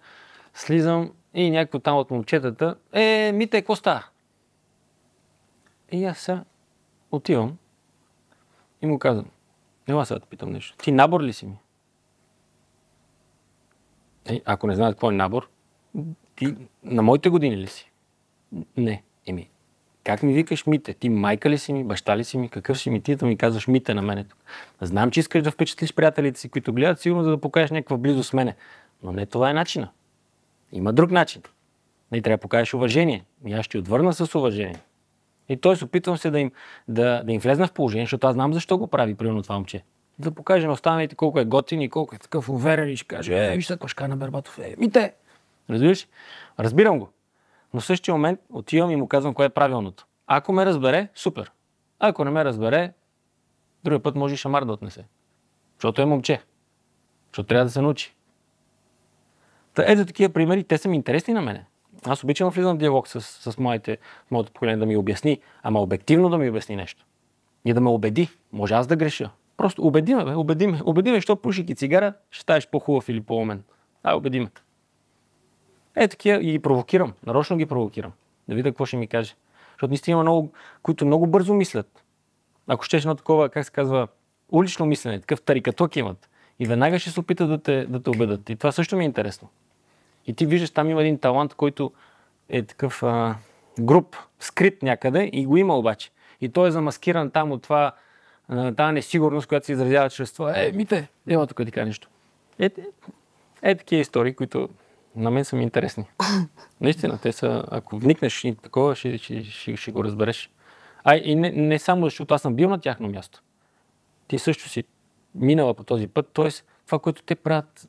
слизам и някой там от момчетата, е, мите, какво става? И аз сега отивам и му казвам, няма сега да питам нещо. Ти набор ли си ми? Е, ако не знаят какво е набор, ти на моите години ли си? Не. Еми, как ми викаш мите? Ти майка ли си ми, баща ли си ми, какъв си ми ти, да ми казваш мите на мене тук. Знам, че искаш да впечатлиш приятелите си, които гледат, сигурно за да покажеш някаква близост с мене. Но не това е начина. Има друг начин. И трябва да покажеш уважение. И аз ще отвърна с уважение. И той се опитвам се да им, да, да им влезна в положение, защото аз знам защо го прави, примерно това момче. Да покаже на останалите колко е готин и колко е такъв уверен и ще каже, е, вижте кошка на Бербатов, е, ми те. Разбираш? Разбирам го. Но в същия момент отивам и му казвам кое е правилното. Ако ме разбере, супер. Ако не ме разбере, другия път може и шамар да отнесе. Защото е момче. Защото трябва да се научи. Та ето такива примери, те са ми интересни на мене. Аз обичам да влизам в диалог с, с моите, моето поколение да ми обясни, ама обективно да ми обясни нещо. И да ме убеди. Може аз да греша. Просто убеди ме, бе, убеди ме. Убеди ме, що пушики цигара, ще ставаш по-хубав или по-умен. Ай, убеди ме. Е, такива и ги провокирам. Нарочно ги провокирам. Да видя какво ще ми каже. Защото наистина има много, които много бързо мислят. Ако щеш едно такова, как се казва, улично мислене, такъв тарикаток имат. И веднага ще се опитат да те, да те убедат. И това също ми е интересно. И ти виждаш, там има един талант, който е такъв а, груп, скрит някъде и го има обаче. И той е замаскиран там от това, а, тази несигурност, която се изразява чрез това. Е, мите, има тук така нещо. Е, е, е, такива истории, които на мен са ми интересни. Наистина, те са, ако вникнеш и такова, ще, ще, ще, ще го разбереш. А и не, не само защото аз съм бил на тяхно място. Ти също си минала по този път, т.е. това, което те правят...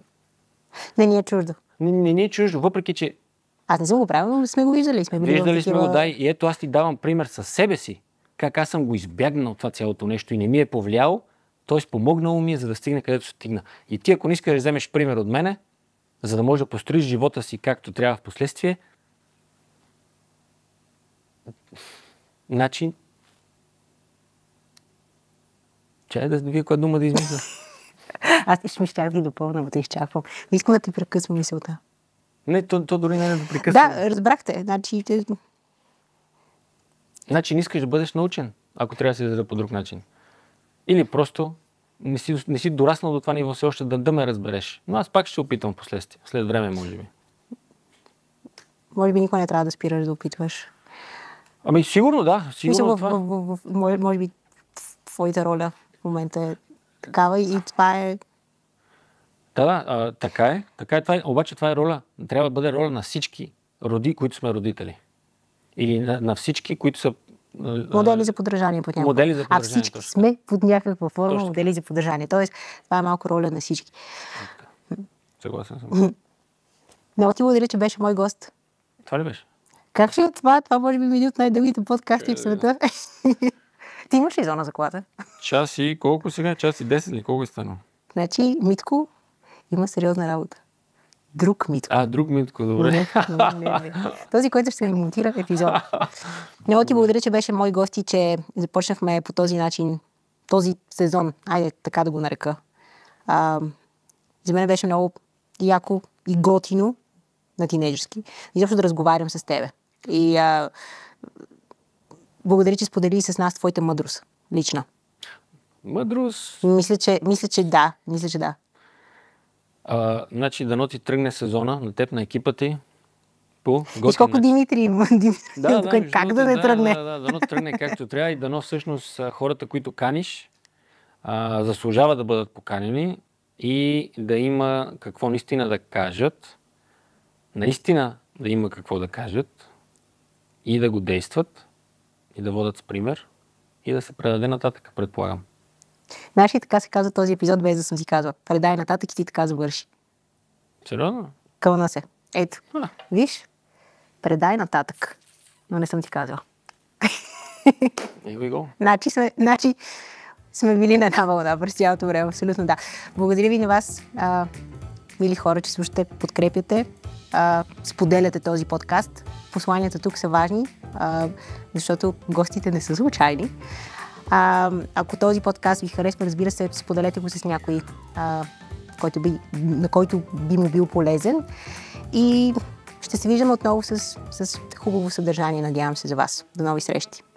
Не ни е чуждо. Не, не ни е чуждо, въпреки че... Аз не съм го правил, но сме го виждали. Сме виждали такива... сме го, да. И ето аз ти давам пример със себе си, как аз съм го избягнал това цялото нещо и не ми е повлияло, т.е. помогнало ми е, за да стигна където стигна. И ти, ако не искаш да вземеш пример от мене, за да можеш да построиш живота си както трябва в последствие, значи Чай да вие коя дума да измисля. Аз ще ми щях да ги допълна, но изчаквам. Не искам да те прекъсвам мисълта. Не, то, то дори не е да прекъсвам. Да, разбрахте. Значи, те... значи не искаш да бъдеш научен, ако трябва да се изразя по друг начин. Или просто не си, не си дораснал до това ниво все още да, да ме разбереш. Но аз пак ще се опитам в последствие. След време, може би. Може би никога не трябва да спираш да опитваш. Ами сигурно да. Сигурно Мисля, това... в, в, в, в, може би твоята роля в момента е такава и това е да, да, а, така е. Така е, това е. Обаче това е роля. Трябва да бъде роля на всички роди, които сме родители. Или на, на всички, които са. А, модели за поддържание под някаква. Модели за подражание. а всички точно. сме под някаква форма точно. модели за подражание. Тоест, това е малко роля на всички. Съгласен съм. Много ти благодаря, че беше мой гост. Това ли беше? Как ще от е това? Това може би ми един от най-дългите подкасти в е, е, света. Ти имаш ли зона за колата? Час и колко сега? Час и 10 ли? Колко е станало? Значи, Митко има сериозна работа. Друг Митко. А, друг Митко, добре. Не, не, не. Този, който ще ремонтира монтира епизода. Много ти благодаря, че беше мой гости, че започнахме по този начин този сезон. Айде, така да го нарека. А, за мен беше много яко и готино на тинейджерски. Изобщо да разговарям с тебе. И а, благодаря, че сподели с нас твоята мъдрост. Лична. Мъдрост? Мисля, че, мисля, че да. Мисля, че да. А, значи, дано ти тръгне сезона на теб, на екипа ти. По, И колко Димитри, Димитри да, да, е как да, да не да, тръгне. Да, да, дано тръгне както трябва и дано всъщност хората, които каниш, а, заслужава да бъдат поканени и да има какво наистина да кажат, наистина да има какво да кажат и да го действат, и да водят с пример и да се предаде нататък, предполагам. Знаеш ли, така се казва този епизод, без да съм си казва? Предай нататък и ти така завърши. Сериозно? Кълна се. Ето. А. Виж, предай нататък. Но не съм ти казала. Here we go. значи, сме, значи сме били на една вълна през цялото време, абсолютно да. Благодаря ви на вас, а, мили хора, че слушате, подкрепяте а, споделяте този подкаст. Посланията тук са важни, а, защото гостите не са случайни. А, ако този подкаст ви харесва, разбира се, споделете го с някой, а, който би, на който би му бил полезен. И ще се виждам отново с, с хубаво съдържание, надявам се за вас. До нови срещи!